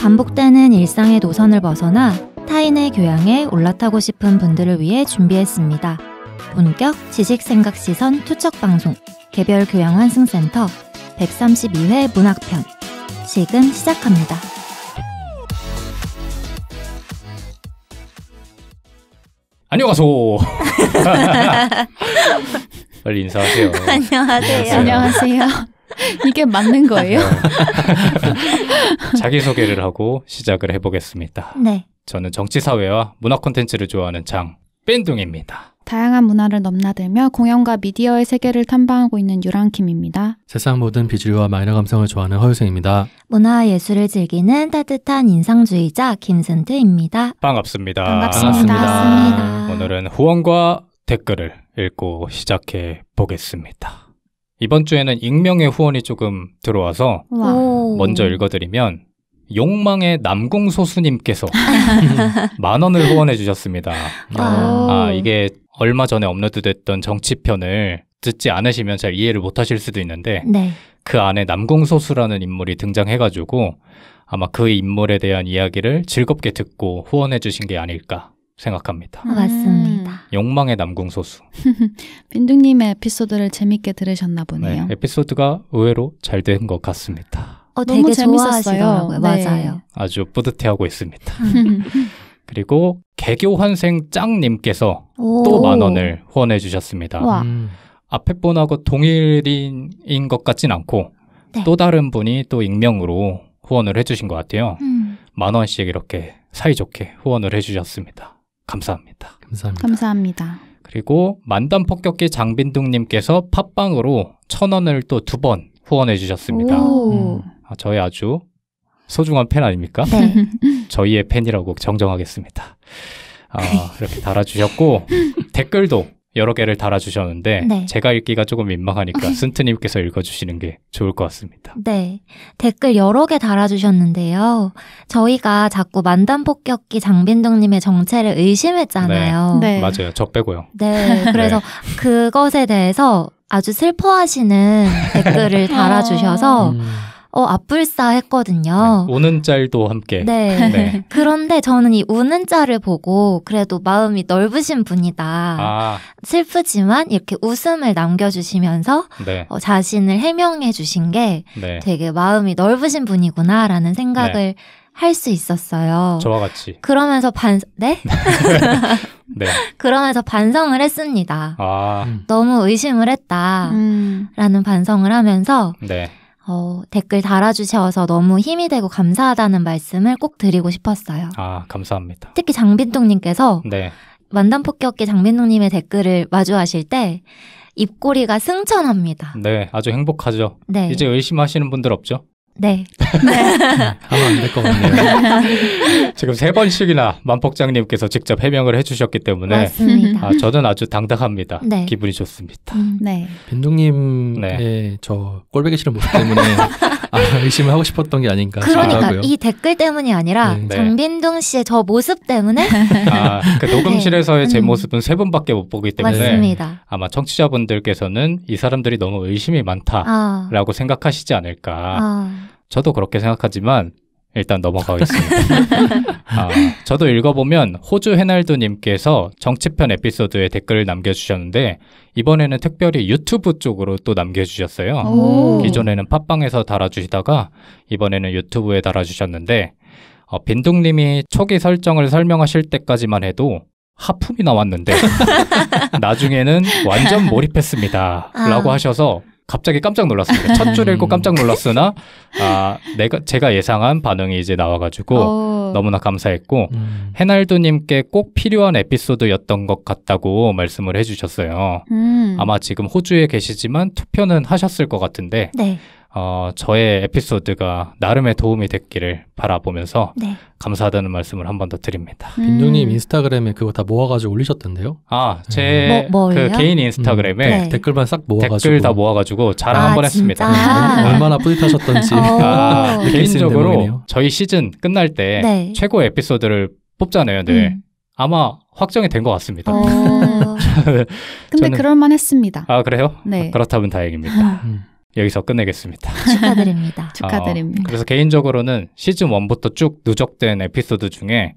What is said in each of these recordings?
반복되는 일상의 노선을 벗어나 타인의 교양에 올라타고 싶은 분들을 위해 준비했습니다. 본격 지식생각시선 투척방송 개별교양환승센터 132회 문학편 지금 시작합니다. 안녕하세요. 빨리 인사하세요. 안녕하세요. 안녕하세요. 이게 맞는 거예요? 네. 자기소개를 하고 시작을 해보겠습니다. 네. 저는 정치사회와 문화 콘텐츠를 좋아하는 장, 뺀둥입니다. 다양한 문화를 넘나들며 공연과 미디어의 세계를 탐방하고 있는 유랑킴입니다. 세상 모든 비주류와 마이너 감성을 좋아하는 허유생입니다. 문화 예술을 즐기는 따뜻한 인상주의자 김선트입니다. 반갑습니다. 반갑습니다. 반갑습니다. 오늘은 후원과 댓글을 읽고 시작해 보겠습니다. 이번 주에는 익명의 후원이 조금 들어와서 오. 먼저 읽어드리면 욕망의 남궁소수님께서 만 원을 후원해 주셨습니다. 아. 아 이게 얼마 전에 업로드됐던 정치편을 듣지 않으시면 잘 이해를 못하실 수도 있는데 네. 그 안에 남궁소수라는 인물이 등장해가지고 아마 그 인물에 대한 이야기를 즐겁게 듣고 후원해 주신 게 아닐까 생각합니다. 아, 음. 맞습니다. 욕망의 남궁소수. 빈둥님의 에피소드를 재밌게 들으셨나 네, 보네요. 네, 에피소드가 의외로 잘 된 것 같습니다. 어, 되게 좋아하시더라요 네. 맞아요. 아주 뿌듯해하고 있습니다. 그리고 개교환생 짱님께서 또 만 원을 후원해 주셨습니다. 음. 앞에 분하고 동일인것 같진 않고 네. 또 다른 분이 또 익명으로 후원을 해주신 것 같아요. 음. 만 원씩 이렇게 사이좋게 후원을 해주셨습니다. 감사합니다. 감사합니다. 감사합니다. 그리고 만담 폭격기 장빈둥님께서 팟빵으로 천 원을 또 두 번 후원해 주셨습니다. 음. 아, 저희 아주 소중한 팬 아닙니까? 네. 저희의 팬이라고 정정하겠습니다. 아, 이렇게 달아주셨고 댓글도 여러 개를 달아주셨는데 네. 제가 읽기가 조금 민망하니까 쓴트님께서 읽어주시는 게 좋을 것 같습니다. 네, 댓글 여러 개 달아주셨는데요. 저희가 자꾸 만담폭격기 장빈동님의 정체를 의심했잖아요. 네. 네. 맞아요. 저 빼고요. 네, 그래서 네. 그것에 대해서 아주 슬퍼하시는 댓글을 달아주셔서 음. 어, 아뿔싸 했거든요. 네, 우는 짤도 함께. 네. 네. 그런데 저는 이 우는 짤을 보고 그래도 마음이 넓으신 분이다. 아. 슬프지만 이렇게 웃음을 남겨주시면서 네. 어, 자신을 해명해 주신 게 네. 되게 마음이 넓으신 분이구나라는 생각을 네. 할수 있었어요. 저와 같이. 그러면서 반, 네? 네. 그러면서 반성을 했습니다. 아. 너무 의심을 했다라는 반성을 하면서 네. 어, 댓글 달아주셔서 너무 힘이 되고 감사하다는 말씀을 꼭 드리고 싶었어요. 아, 감사합니다. 특히 장빈동님께서 네. 만담 폭격기 장빈동님의 댓글을 마주하실 때 입꼬리가 승천합니다. 네, 아주 행복하죠. 네. 이제 의심하시는 분들 없죠? 네. 네. 아마 네. 안될 것 같네요. 지금 세 번씩이나 만폭장님께서 직접 해명을 해주셨기 때문에 맞습니다. 아, 저는 아주 당당합니다. 네. 기분이 좋습니다. 음, 네. 빈둥님의 네. 저 꼴배기 싫은 모습 때문에 아, 의심을 하고 싶었던 게 아닌가 그러니까 싶더라고요. 이 댓글 때문이 아니라 네. 장빈둥 네. 씨의 저 모습 때문에 아, 그 네. 녹음실에서의 제 음. 모습은 세 번밖에 못 보기 때문에 맞습니다. 아마 청취자분들께서는 이 사람들이 너무 의심이 많다라고 아. 생각하시지 않을까. 아. 저도 그렇게 생각하지만 일단 넘어가겠습니다. 아, 저도 읽어보면 호주 해날도님께서 정치편 에피소드에 댓글을 남겨주셨는데 이번에는 특별히 유튜브 쪽으로 또 남겨주셨어요. 기존에는 팟빵에서 달아주시다가 이번에는 유튜브에 달아주셨는데 어, 빈둥님이 초기 설정을 설명하실 때까지만 해도 하품이 나왔는데 나중에는 완전 몰입했습니다. 아. 라고 하셔서 갑자기 깜짝 놀랐습니다. 첫줄 읽고 음. 깜짝 놀랐으나 아 내가 제가 예상한 반응이 이제 나와가지고 오. 어. 너무나 감사했고 음. 해날도님께 꼭 필요한 에피소드였던 것 같다고 말씀을 해주셨어요. 음. 아마 지금 호주에 계시지만 투표는 하셨을 것 같은데 네. 어, 저의 에피소드가 나름의 도움이 됐기를 바라보면서 네. 감사하다는 말씀을 한 번 더 드립니다. 음. 빈둥님 인스타그램에 그거 다 모아가지고 올리셨던데요? 아, 제 네. 뭐, 그 개인 인스타그램에 음, 네. 댓글만 싹 모아가지고 댓글 다 모아가지고 자랑 아, 한번 했습니다. 음. 아. 얼마나 뿌듯하셨던지 어. 아, 개인적으로 저희 시즌 끝날 때 네. 최고 에피소드를 뽑잖아요, 늘. 네. 음. 아마 확정이 된 것 같습니다. 어... 근데 저는... 그럴만했습니다. 아 그래요? 네. 그렇다면 다행입니다. 음. 여기서 끝내겠습니다. 축하드립니다. 축하드립니다. 어, 그래서 개인적으로는 시즌 1부터 쭉 누적된 에피소드 중에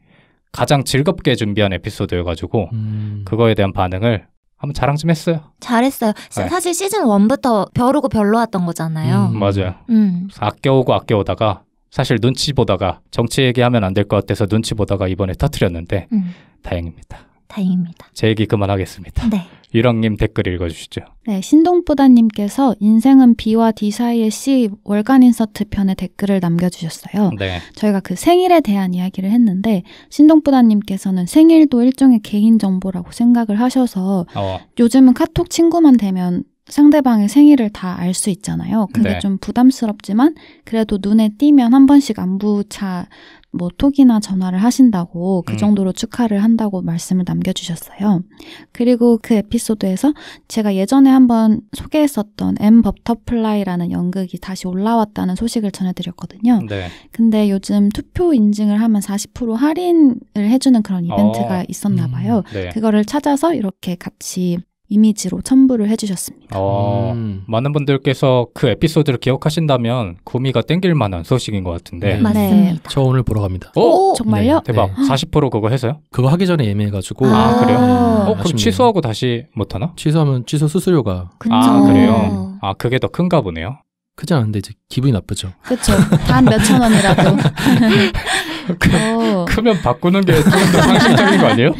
가장 즐겁게 준비한 에피소드여가지고 음... 그거에 대한 반응을 한번 자랑 좀 했어요. 잘했어요. 네. 사실 시즌 1부터 벼르고 별로왔던 거잖아요. 음, 맞아요. 음. 아껴오고 아껴오다가 사실 눈치 보다가 정치 얘기하면 안 될 것 같아서 눈치 보다가 이번에 터트렸는데 음. 다행입니다. 다행입니다. 제 얘기 그만하겠습니다. 네. 유랑님 댓글 읽어주시죠. 네, 신동보다님께서 인생은 B와 D 사이의 C 월간 인서트 편에 댓글을 남겨주셨어요. 네. 저희가 그 생일에 대한 이야기를 했는데 신동보다님께서는 생일도 일종의 개인 정보라고 생각을 하셔서 어. 요즘은 카톡 친구만 되면 상대방의 생일을 다 알 수 있잖아요. 그게 네. 좀 부담스럽지만 그래도 눈에 띄면 한 번씩 안부차 뭐 톡이나 전화를 하신다고 그 음. 정도로 음. 축하를 한다고 말씀을 남겨주셨어요. 그리고 그 에피소드에서 제가 예전에 한번 소개했었던 M 버터플라이라는 연극이 다시 올라왔다는 소식을 전해드렸거든요. 네. 근데 요즘 투표 인증을 하면 40% 할인을 해주는 그런 어. 이벤트가 어. 있었나 음. 봐요. 음. 네. 그거를 찾아서 이렇게 같이 이미지로 첨부를 해주셨습니다. 어, 음. 많은 분들께서 그 에피소드를 기억하신다면 구미가 땡길 만한 소식인 것 같은데. 네. 맞습니다. 저 오늘 보러 갑니다. 어? 오, 정말요? 네, 대박. 네. 40% 그거 해서요? 그거 하기 전에 예매해가지고. 아, 아, 아 그래요? 아, 어, 그럼 취소하고 다시 못하나? 취소하면 취소 수수료가. 그쵸. 아, 그래요? 아, 아, 그게 더 큰가 보네요. 크지 않은데 이제 기분이 나쁘죠. 그렇단 몇 천 원이라도. 그, 크면 바꾸는 게 좀 더 상식적인 거 아니에요?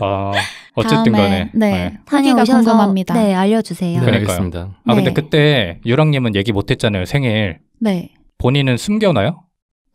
아. 어쨌든 간에 네, 네. 다녀오셔서 궁금합니다. 네, 네, 알려주세요. 네, 알겠습니다. 아 네. 근데 그때 유랑님은 얘기 못했잖아요 생일. 네. 본인은 숨겨놔요?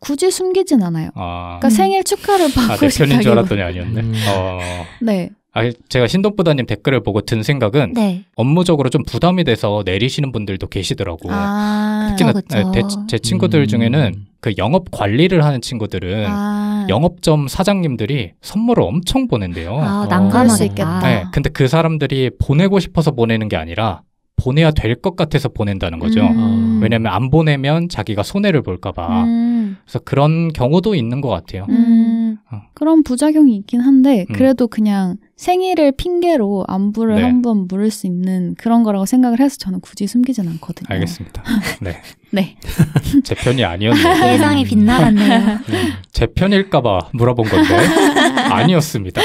굳이 숨기진 않아요. 아... 그러니까 음. 생일 축하를 아, 네, 받고 아, 내 편인 줄 알았더니 아니었네. 음. 어... 네. 아, 제가 신동부다님 댓글을 보고 든 생각은 네. 업무적으로 좀 부담이 돼서 내리시는 분들도 계시더라고. 아, 특히나 어, 네, 제 친구들 음. 중에는 그 영업 관리를 하는 친구들은 아. 영업점 사장님들이 선물을 엄청 보낸대요. 아, 어, 난감할 겠다 네, 근데 그 사람들이 보내고 싶어서 보내는 게 아니라 보내야 될 것 같아서 보낸다는 거죠. 음. 왜냐면 하안 보내면 자기가 손해를 볼까봐. 음. 그래서 그런 경우도 있는 것 같아요. 음. 어. 그런 부작용이 있긴 한데 음. 그래도 그냥 생일을 핑계로 안부를 네. 한번 물을 수 있는 그런 거라고 생각을 해서 저는 굳이 숨기진 않거든요. 알겠습니다. 네. 네. 제 편이 아니었네요. 예상이 빛나갔네요 네. 제 편일까봐 물어본 건데 아니었습니다.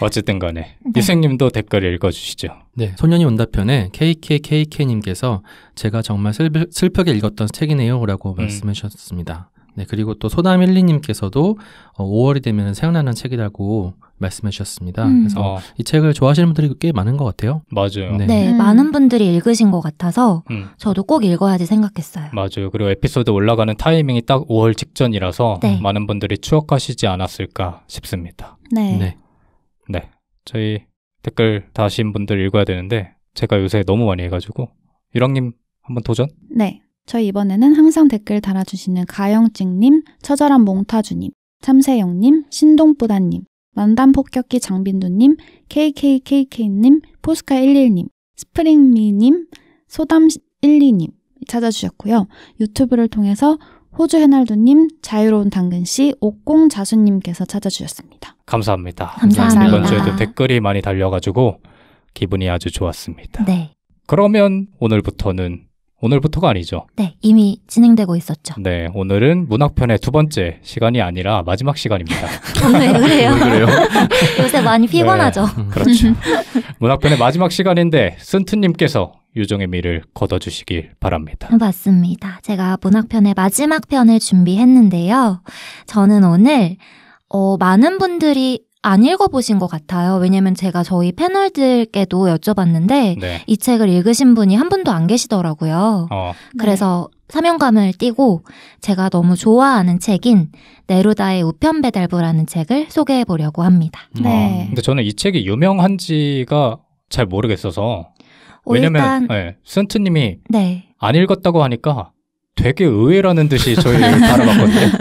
어쨌든 간에 네. 생님도 댓글 읽어주시죠. 네, 소년이 온다 편에 KKKK님께서 제가 정말 슬 슬프게 읽었던 책이네요라고 음. 말씀하셨습니다 네, 그리고 또 소담일리님께서도 어, 5월이 되면 생각나는 책이라고 말씀해 주셨습니다. 음. 그래서 아. 이 책을 좋아하시는 분들이 꽤 많은 것 같아요. 맞아요. 네, 네 음. 많은 분들이 읽으신 것 같아서 음. 저도 꼭 읽어야지 생각했어요. 맞아요. 그리고 에피소드 올라가는 타이밍이 딱 5월 직전이라서 네. 많은 분들이 추억하시지 않았을까 싶습니다. 네. 네. 네. 저희 댓글 다신 분들 읽어야 되는데 제가 요새 너무 많이 해가지고 유랑님 한번 도전? 네. 저희 이번에는 항상 댓글 달아주시는 가영찍님, 처절한 몽타주님, 참새영님, 신동보다님, 만담폭격기 장빈두님, KKKK님, 포스카11님, 스프링미님, 소담12님 찾아주셨고요. 유튜브를 통해서 호주 해날두님, 자유로운 당근씨, 옥공 자수님께서 찾아주셨습니다. 감사합니다. 감사합니다. 이번 주에도 댓글이 많이 달려가지고 기분이 아주 좋았습니다. 네. 그러면 오늘부터는 오늘부터가 아니죠. 네, 이미 진행되고 있었죠. 네, 오늘은 문학편의 두 번째 시간이 아니라 마지막 시간입니다. 아, 왜 그래요? 왜 그래요? 요새 많이 피곤하죠. 네, 그렇죠. 문학편의 마지막 시간인데 쓴트님께서 유정의 미를 걷어주시길 바랍니다. 맞습니다. 제가 문학편의 마지막 편을 준비했는데요. 저는 오늘 어, 많은 분들이 안 읽어보신 것 같아요. 왜냐면 제가 저희 패널들께도 여쭤봤는데 네. 이 책을 읽으신 분이 한 분도 안 계시더라고요. 어. 그래서 네. 사명감을 띠고 제가 너무 좋아하는 책인 네루다의 우편 배달부라는 책을 소개해 보려고 합니다. 어. 네. 아, 근데 저는 이 책이 유명한지가 잘 모르겠어서 어, 왜냐면 일단... 예, 네, 스트님이 안 읽었다고 하니까 되게 의외라는 듯이 저희 바라봤거든요.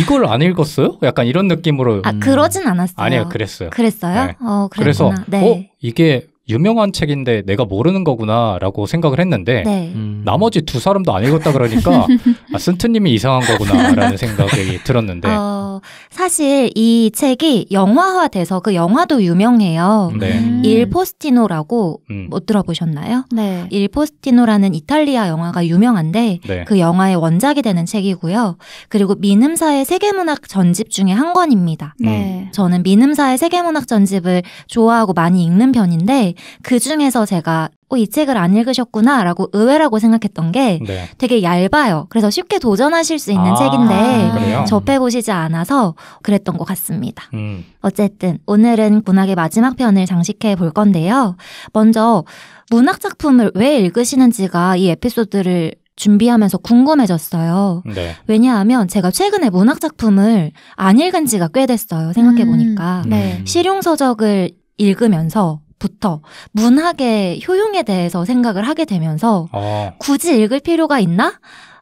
이걸 안 읽었어요? 약간 이런 느낌으로. 아, 그러진 음. 않았어요. 아니요, 그랬어요. 그랬어요? 네. 어, 그래서 네. 어, 이게 유명한 책인데 내가 모르는 거구나라고 생각을 했는데 네. 음. 나머지 두 사람도 안 읽었다 그러니까 아, 슨트님이 이상한 거구나라는 생각이 들었는데 어, 사실 이 책이 영화화돼서 그 영화도 유명해요. 네. 음. 일 포스티노라고 음. 못 뭐 들어보셨나요? 네. 일 포스티노라는 이탈리아 영화가 유명한데 네. 그 영화의 원작이 되는 책이고요. 그리고 미음사의 세계문학 전집 중에 한 권입니다. 네. 저는 미음사의 세계문학 전집을 좋아하고 많이 읽는 편인데 그 중에서 제가 어, 이 책을 안 읽으셨구나라고 의외라고 생각했던 게 네. 되게 얇아요. 그래서 쉽게 도전하실 수 있는 아, 책인데 그래요? 음. 접해보시지 않아서 그랬던 것 같습니다. 음. 어쨌든 오늘은 문학의 마지막 편을 장식해 볼 건데요. 먼저 문학 작품을 왜 읽으시는지가 이 에피소드를 준비하면서 궁금해졌어요. 네. 왜냐하면 제가 최근에 문학 작품을 안 읽은 지가 꽤 됐어요. 생각해 보니까 음, 네. 실용서적을 읽으면서 시작부터 문학의 효용에 대해서 생각을 하게 되면서 어. 굳이 읽을 필요가 있나?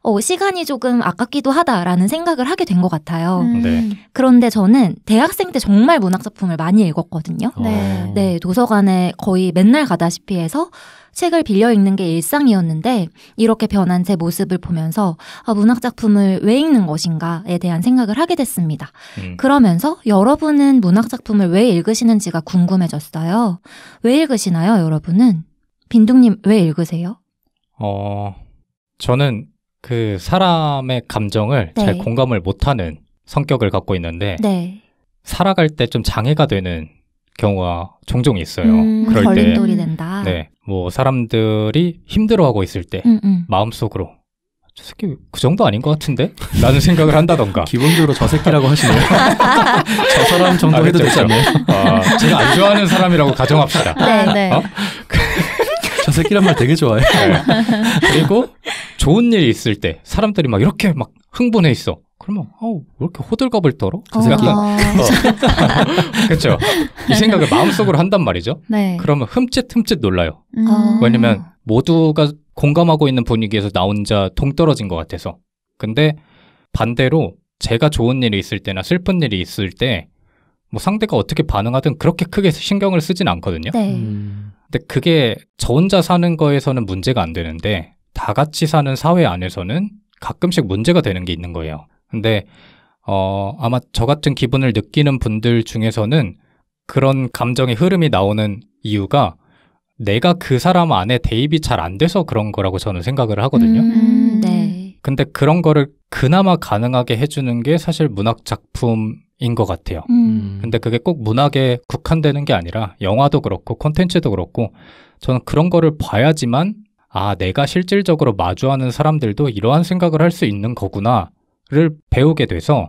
어, 시간이 조금 아깝기도 하다라는 생각을 하게 된 것 같아요. 음. 네. 그런데 저는 대학생 때 정말 문학 작품을 많이 읽었거든요. 어. 네. 네, 도서관에 거의 맨날 가다시피 해서 책을 빌려 읽는 게 일상이었는데 이렇게 변한 제 모습을 보면서 아, 문학 작품을 왜 읽는 것인가에 대한 생각을 하게 됐습니다. 음. 그러면서 여러분은 문학 작품을 왜 읽으시는지가 궁금해졌어요. 왜 읽으시나요, 여러분은? 빈둥님 왜 읽으세요? 어, 저는 그 사람의 감정을 네. 잘 공감을 못하는 성격을 갖고 있는데 네. 살아갈 때 좀 장애가 되는 경우가 종종 있어요. 음, 그럴 때, 네, 뭐 사람들이 힘들어하고 있을 때 음, 음. 마음속으로 저 새끼 그 정도 아닌 것 같은데? 라는 생각을 한다던가. 기본적으로 저 새끼라고 하시네요. 저 사람 정도 아, 해도 되지 그렇죠. 않나요? 아, 제가 안 좋아하는 사람이라고 가정합시다. 네, 네. 어? 저 새끼란 말 되게 좋아해요. 네. 그리고 좋은 일이 있을 때 사람들이 막 이렇게 막 흥분해 있어. 그러면 어왜 이렇게 호들갑을 떨어? 그 새끼. 어... 그렇죠. 이 생각을 마음속으로 한단 말이죠. 네. 그러면 흠칫흠칫 놀라요. 음... 아. 왜냐면 모두가 공감하고 있는 분위기에서 나 혼자 동떨어진 것 같아서. 근데 반대로 제가 좋은 일이 있을 때나 슬픈 일이 있을 때 뭐 상대가 어떻게 반응하든 그렇게 크게 신경을 쓰진 않거든요. 네. 음... 근데 그게 저 혼자 사는 거에서는 문제가 안 되는데 다 같이 사는 사회 안에서는 가끔씩 문제가 되는 게 있는 거예요. 근데 어, 아마 저 같은 기분을 느끼는 분들 중에서는 그런 감정의 흐름이 나오는 이유가 내가 그 사람 안에 대입이 잘 안 돼서 그런 거라고 저는 생각을 하거든요. 음, 음, 네. 근데 그런 거를 그나마 가능하게 해주는 게 사실 문학 작품인 것 같아요. 음. 음. 근데 그게 꼭 문학에 국한되는 게 아니라 영화도 그렇고 콘텐츠도 그렇고 저는 그런 거를 봐야지만 아, 내가 실질적으로 마주하는 사람들도 이러한 생각을 할 수 있는 거구나를 배우게 돼서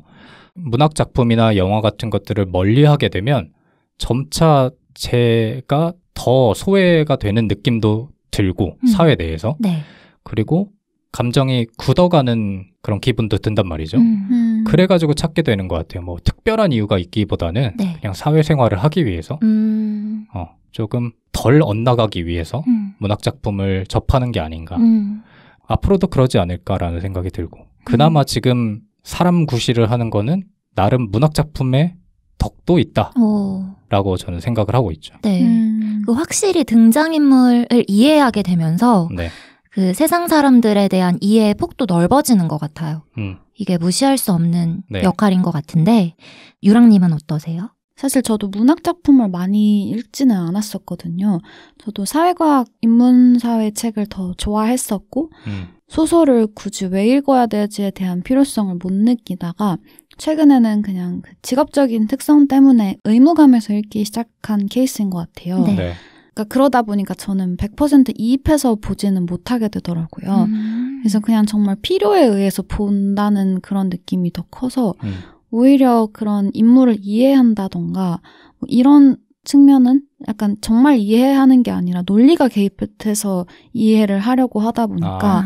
문학 작품이나 영화 같은 것들을 멀리 하게 되면 점차 제가 더 소외가 되는 느낌도 들고 음. 사회 내에서 네. 그리고 감정이 굳어가는 그런 기분도 든단 말이죠. 음, 음. 그래가지고 찾게 되는 것 같아요. 뭐 특별한 이유가 있기보다는 네. 그냥 사회생활을 하기 위해서 음. 어, 조금 덜 엇나가기 위해서 음. 문학 작품을 접하는 게 아닌가. 음. 앞으로도 그러지 않을까라는 생각이 들고. 음. 그나마 음. 지금 사람 구실을 하는 거는 나름 문학 작품에 덕도 있다. 오. 라고 저는 생각을 하고 있죠. 네. 음. 그 확실히 등장인물을 이해하게 되면서 네. 그 세상 사람들에 대한 이해의 폭도 넓어지는 것 같아요. 음. 이게 무시할 수 없는 네. 역할인 것 같은데 유랑님은 어떠세요? 사실 저도 문학 작품을 많이 읽지는 않았었거든요. 저도 사회과학, 인문사회 책을 더 좋아했었고, 음. 소설을 굳이 왜 읽어야 될지에 대한 필요성을 못 느끼다가, 최근에는 그냥 그 직업적인 특성 때문에 의무감에서 읽기 시작한 케이스인 것 같아요. 네. 네. 그러니까 그러다 보니까 저는 100% 이입해서 보지는 못하게 되더라고요. 음. 그래서 그냥 정말 필요에 의해서 본다는 그런 느낌이 더 커서 음. 오히려 그런 인물을 이해한다던가 뭐 이런 측면은 약간 정말 이해하는 게 아니라 논리가 개입해서 이해를 하려고 하다 보니까 아.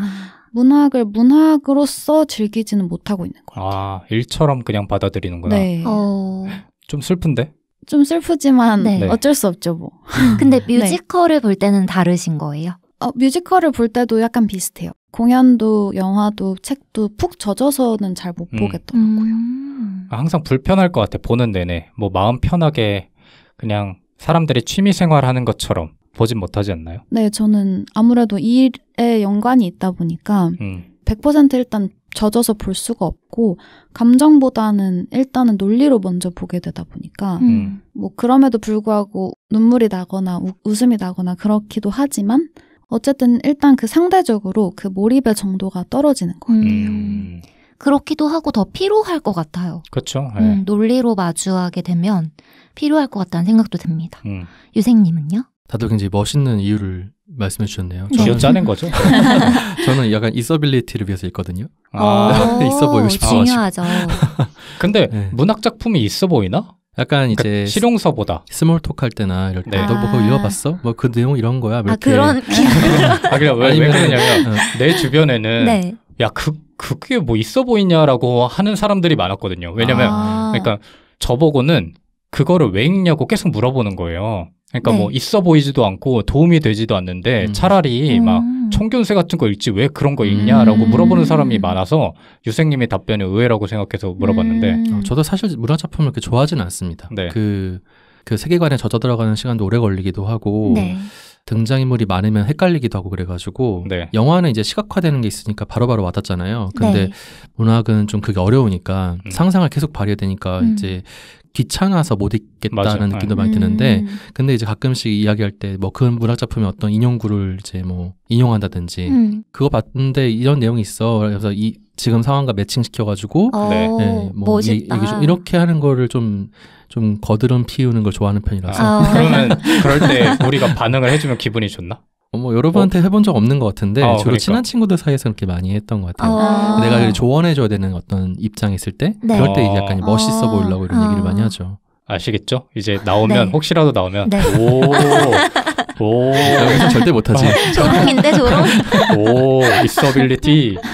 문학을 문학으로서 즐기지는 못하고 있는 것 같아요. 아, 일처럼 그냥 받아들이는구나. 네. 어... 좀 슬픈데? 좀 슬프지만 네. 어쩔 수 없죠, 뭐. 음. 근데 네. 뮤지컬을 네. 볼 때는 다르신 거예요? 어, 뮤지컬을 볼 때도 약간 비슷해요. 공연도 영화도 책도 푹 젖어서는 잘못 음. 보겠더라고요. 음. 아, 항상 불편할 것 같아 보는 내내 뭐 마음 편하게 그냥 사람들이 취미 생활하는 것처럼 보진 못하지 않나요? 네, 저는 아무래도 일에 연관이 있다 보니까 음. 100% 일단 젖어서 볼 수가 없고 감정보다는 일단은 논리로 먼저 보게 되다 보니까 음. 음. 뭐 그럼에도 불구하고 눈물이 나거나 우, 웃음이 나거나 그렇기도 하지만 어쨌든 일단 그 상대적으로 그 몰입의 정도가 떨어지는 거예요. 음. 음. 그렇기도 하고 더 필요할 것 같아요. 그렇죠. 네. 음, 예. 논리로 마주하게 되면 필요할 것 같다는 생각도 듭니다. 음. 유생님은요? 다들 굉장히 멋있는 이유를 말씀해 주셨네요. 네. 기어 짜낸 거죠? 저는 약간 이서빌리티를 위해서 읽거든요. 아. 있어 보이고 싶어서. 중요하죠. 근데 네. 문학 작품이 있어 보이나? 약간 그러니까 이제 실용서보다 스몰톡 할 때나 이럴 때너 네. 그거 읽어봤어? 아. 뭐그 내용 이런 거야? 뭐 아, 이렇게. 그런 아 그래 왜, 왜 그러냐면 어. 내 주변에는 네. 야그 그게 뭐 있어 보이냐라고 하는 사람들이 많았거든요. 왜냐면 아. 그러니까 저보고는 그거를 왜 읽냐고 계속 물어보는 거예요. 그러니까 뭐 네. 뭐 있어 보이지도 않고 도움이 되지도 않는데 음. 차라리 음. 막 음. 총균세 같은 거 읽지 왜 그런 거 읽냐라고 음. 물어보는 사람이 많아서 유생님의 답변이 의외라고 생각해서 물어봤는데 음. 어, 저도 사실 문화 작품을 그렇게 좋아하지는 않습니다. 네. 그, 그 세계관에 젖어 들어가는 시간도 오래 걸리기도 하고 네. 등장인물이 많으면 헷갈리기도 하고 그래가지고 네. 영화는 이제 시각화되는 게 있으니까 바로바로 바로 와닿잖아요. 근데 네. 문학은 좀 그게 어려우니까 음. 상상을 계속 발휘해야 되니까 음. 이제 귀찮아서 못 읽겠다는 맞아. 느낌도 많이 음. 드는데 음. 근데 이제 가끔씩 이야기할 때뭐그 문학 작품에 어떤 인용구를 이제 뭐 인용한다든지 음. 그거 봤는데 이런 내용이 있어 그래서 이 지금 상황과 매칭시켜가지고 어, 네. 네. 뭐 이, 있다좀 이렇게 하는 거를 좀좀 좀 거드름 피우는 걸 좋아하는 편이라서 아. 그러면 그럴 때 우리가 반응을 해주면 기분이 좋나? 어, 뭐 여러분한테 어? 해본 적 없는 것 같은데 어, 주로 그러니까. 친한 친구들 사이에서 그렇게 많이 했던 것 같아요. 아~ 내가 조언해줘야 되는 어떤 입장 있을 때 네. 그럴 때 이제 약간 아. 멋있어 보이려고 이런 아. 얘기를 많이 하죠. 아시겠죠? 이제 나오면 네. 혹시라도 나오면 네. 오. 오. 여기서 절대 못하지. 조롱인데 어. 조롱. 오, 있어빌리티.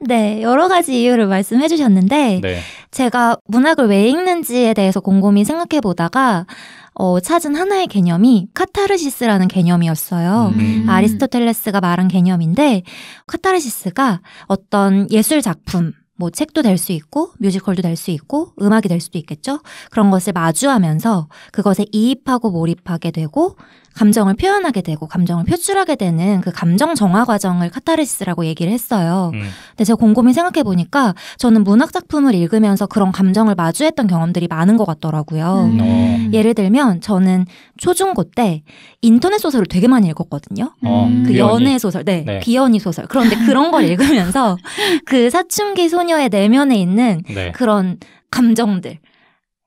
네, 여러 가지 이유를 말씀해 주셨는데 네. 제가 문학을 왜 읽는지에 대해서 곰곰이 생각해 보다가 어, 찾은 하나의 개념이 카타르시스라는 개념이었어요. 음. 아리스토텔레스가 말한 개념인데 카타르시스가 어떤 예술 작품 뭐 책도 될 수 있고 뮤지컬도 될 수 있고 음악이 될 수도 있겠죠. 그런 것을 마주하면서 그것에 이입하고 몰입하게 되고 감정을 표현하게 되고 감정을 표출하게 되는 그 감정 정화 과정을 카타르시스라고 얘기를 했어요. 음. 근데 제가 곰곰이 생각해 보니까 저는 문학 작품을 읽으면서 그런 감정을 마주했던 경험들이 많은 것 같더라고요. 음. 음. 음. 예를 들면 저는 초중고 때 인터넷 소설을 되게 많이 읽었거든요. 어, 음. 그 연애 소설, 네, 네, 비연이 소설. 그런데 그런 걸 읽으면서 그 사춘기 소녀의 내면에 있는 네. 그런 감정들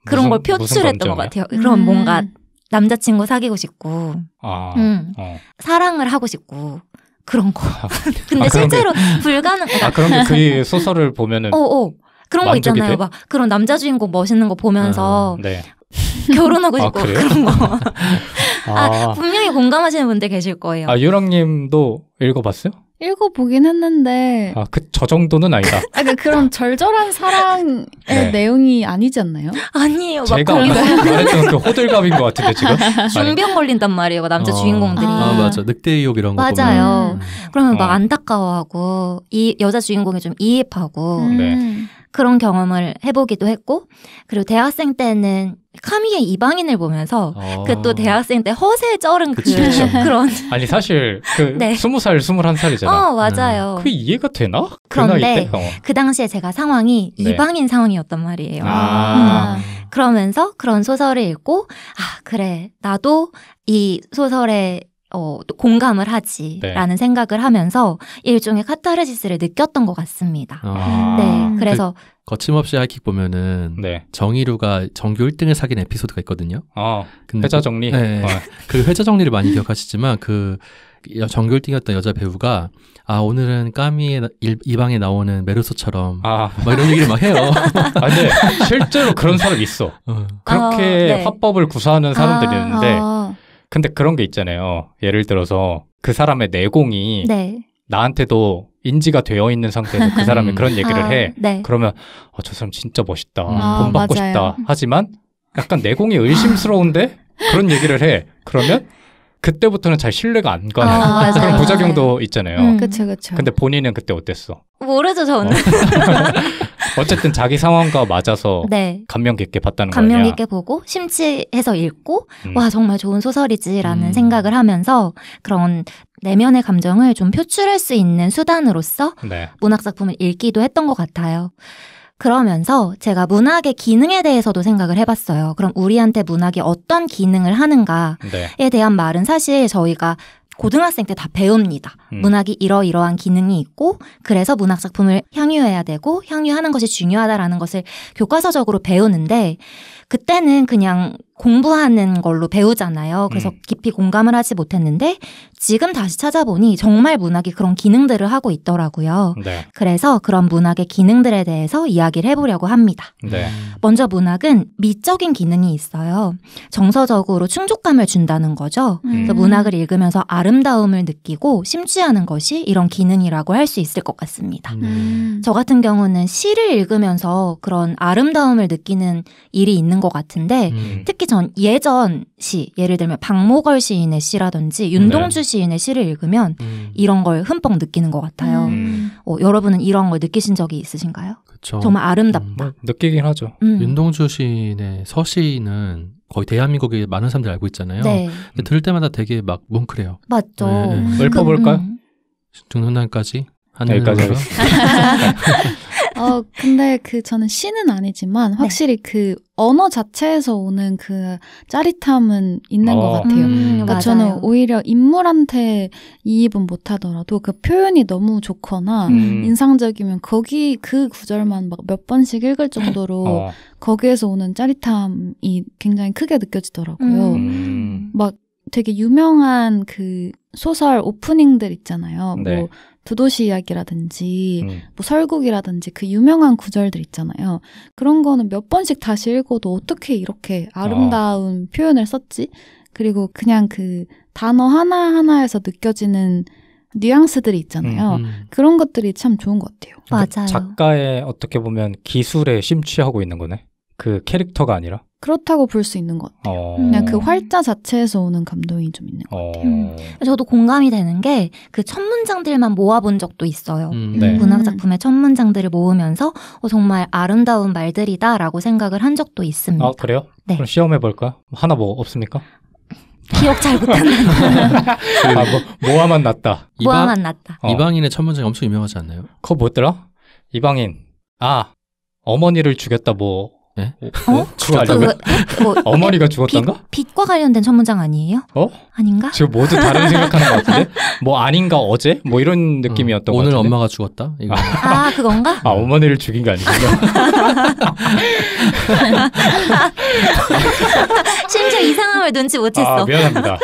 그런 무슨, 걸 표출했던 것 같아요. 그런 음. 뭔가 남자친구 사귀고 싶고, 아, 음, 어. 사랑을 하고 싶고, 그런 거. 아, 근데 아, 실제로 불가능하다. 그러니까 아, 그런 게 그 소설을 보면은. 어, 어. 그런 거 있잖아요. 돼? 막 그런 남자 주인공 멋있는 거 보면서 음, 네. 결혼하고 아, 싶고 아, 그런 거. 아, 아, 분명히 공감하시는 분들 계실 거예요. 아, 유랑님도 읽어봤어요? 읽어보긴 했는데. 아, 그, 저 정도는 아니다. 아, 그, 런 절절한 사랑의 네. 내용이 아니지 않나요? 아니에요. 제가 말했던 그 호들갑인 것 같은데, 지금. 중병 걸린단 말이에요, 그 남자 어. 주인공들이. 아, 아, 아. 맞아. 늑대의욕 이런 거. 맞아요. 보면. 그러면 막 어. 안타까워하고, 이 여자 주인공이 좀 이입하고. 음. 네. 그런 경험을 해보기도 했고 그리고 대학생 때는 카미의 이방인을 보면서 아. 그또 대학생 때 허세 쩔은 그치, 그 그쵸. 그런 아니 사실 그 네. 20살 21살이잖아. 어 맞아요. 음. 그 이해가 되나? 그 그런데 어. 그 당시에 제가 상황이 네. 이방인 상황이었단 말이에요. 아. 음. 그러면서 그런 소설을 읽고 아 그래 나도 이 소설의 어, 공감을 네. 하지라는 네. 생각을 하면서 일종의 카타르시스를 느꼈던 것 같습니다. 아~ 네, 음. 그래서 그 거침없이 하이킥 보면은 네. 정의루가 정규 1등을 사귄 에피소드가 있거든요. 아, 근데 회자 그 정리. 그, 네, 어. 그 회자 정리를 많이 기억하시지만 그 정규 1등이었던 여자 배우가 아 오늘은 까미의 이 방에 나오는 메르소처럼 아. 막 이런 얘기를 막 해요. 아 근데 실제로 그런 사람 있어. 어. 그렇게 어, 네. 화법을 구사하는 사람들이 있는데. 아, 근데 그런 게 있잖아요. 예를 들어서 그 사람의 내공이 네. 나한테도 인지가 되어 있는 상태에서 그 사람이 음. 그런 얘기를 아, 해. 네. 그러면 어, 저 사람 진짜 멋있다. 본 음. 아, 받고 아 싶다. 하지만 약간 내공이 의심스러운데 그런 얘기를 해. 그러면 그때부터는 잘 신뢰가 안 가는 아, 그런 부작용도 있잖아요. 음. 그쵸, 그 근데 본인은 그때 어땠어? 모르죠, 저는. 어. 어쨌든 자기 상황과 맞아서 네. 감명 깊게 봤다는 거예요. 감명 깊게 보고 심취해서 읽고 음. 와 정말 좋은 소설이지라는 음. 생각을 하면서 그런 내면의 감정을 좀 표출할 수 있는 수단으로서 네. 문학 작품을 읽기도 했던 것 같아요. 그러면서 제가 문학의 기능에 대해서도 생각을 해봤어요. 그럼 우리한테 문학이 어떤 기능을 하는가에 네. 대한 말은 사실 저희가 고등학생 때 다 배웁니다. 음. 문학이 이러이러한 기능이 있고 그래서 문학 작품을 향유해야 되고 향유하는 것이 중요하다라는 것을 교과서적으로 배우는데 그때는 그냥 공부하는 걸로 배우잖아요. 그래서 음. 깊이 공감을 하지 못했는데 지금 다시 찾아보니 정말 문학이 그런 기능들을 하고 있더라고요. 네. 그래서 그런 문학의 기능들에 대해서 이야기를 해보려고 합니다. 네. 먼저 문학은 미적인 기능이 있어요. 정서적으로 충족감을 준다는 거죠. 음. 문학을 읽으면서 아름다움을 느끼고 심취하는 것이 이런 기능이라고 할 수 있을 것 같습니다. 음. 음. 저 같은 경우는 시를 읽으면서 그런 아름다움을 느끼는 일이 있는 것 같은데 음. 특히 전 예전 시 예를 들면 박모걸 시인의 시라든지 윤동주 네. 시인의 시를 읽으면 음. 이런 걸 흠뻑 느끼는 것 같아요. 음. 어, 여러분은 이런 걸 느끼신 적이 있으신가요? 그쵸. 정말 아름답다. 음, 뭐 느끼긴 하죠. 음. 윤동주 시인의 서시는 거의 대한민국에 많은 사람들이 알고 있잖아요. 네. 근데 들을 때마다 되게 막 뭉클해요. 맞죠. 네, 읽어볼까요? 중선단까지 하늘까지 어, 근데 그 저는 시는 아니지만 네. 확실히 네. 그 언어 자체에서 오는 그 짜릿함은 있는 어. 것 같아요. 음, 그러니까 맞아요. 저는 오히려 인물한테 이입은 못하더라도 그 표현이 너무 좋거나 음. 인상적이면 거기 그 구절만 막 몇 번씩 읽을 정도로 어. 거기에서 오는 짜릿함이 굉장히 크게 느껴지더라고요. 음. 음. 막 되게 유명한 그 소설 오프닝들 있잖아요. 네. 뭐두 도시 이야기라든지 음. 뭐 설국이라든지 그 유명한 구절들 있잖아요. 그런 거는 몇 번씩 다시 읽어도 어떻게 이렇게 아름다운 아. 표현을 썼지? 그리고 그냥 그 단어 하나하나에서 느껴지는 뉘앙스들이 있잖아요. 음, 음. 그런 것들이 참 좋은 것 같아요. 그러니까 맞아요. 작가의 어떻게 보면 기술에 심취하고 있는 거네. 그 캐릭터가 아니라. 그렇다고 볼 수 있는 것 같아요. 어... 그냥 그 활자 자체에서 오는 감동이 좀 있는 것 같아요. 어... 음. 저도 공감이 되는 게 그 첫 문장들만 모아본 적도 있어요. 음, 음. 네. 음. 문학 작품의 첫 문장들을 모으면서 어, 정말 아름다운 말들이다라고 생각을 한 적도 있습니다. 아 그래요? 네. 그럼 시험해 볼까? 하나 뭐 없습니까? 기억 잘 못한다. 아, 뭐, 모아만 났다. 모아만 났다. 어. 이방인의 첫 문장이 엄청 유명하지 않나요? 그거 뭐더라 이방인. 아, 어머니를 죽였다 뭐 예? 어? 예? 어? 죽었다고요? 그, 그, 그, 뭐, 어머니가 예? 죽었던가? 빛, 과 관련된 전문장 아니에요? 어? 아닌가? 지금 모두 다른 생각하는 것 같은데? 뭐 아닌가 어제? 뭐 이런 어, 느낌이었던 어, 오늘 같은데? 엄마가 죽었다? 이거. 아, 아 그건가? 아 어머니를 죽인 거아니구요 심지어 이상함을 눈치 못 아, 챘어. 아, 미안합니다.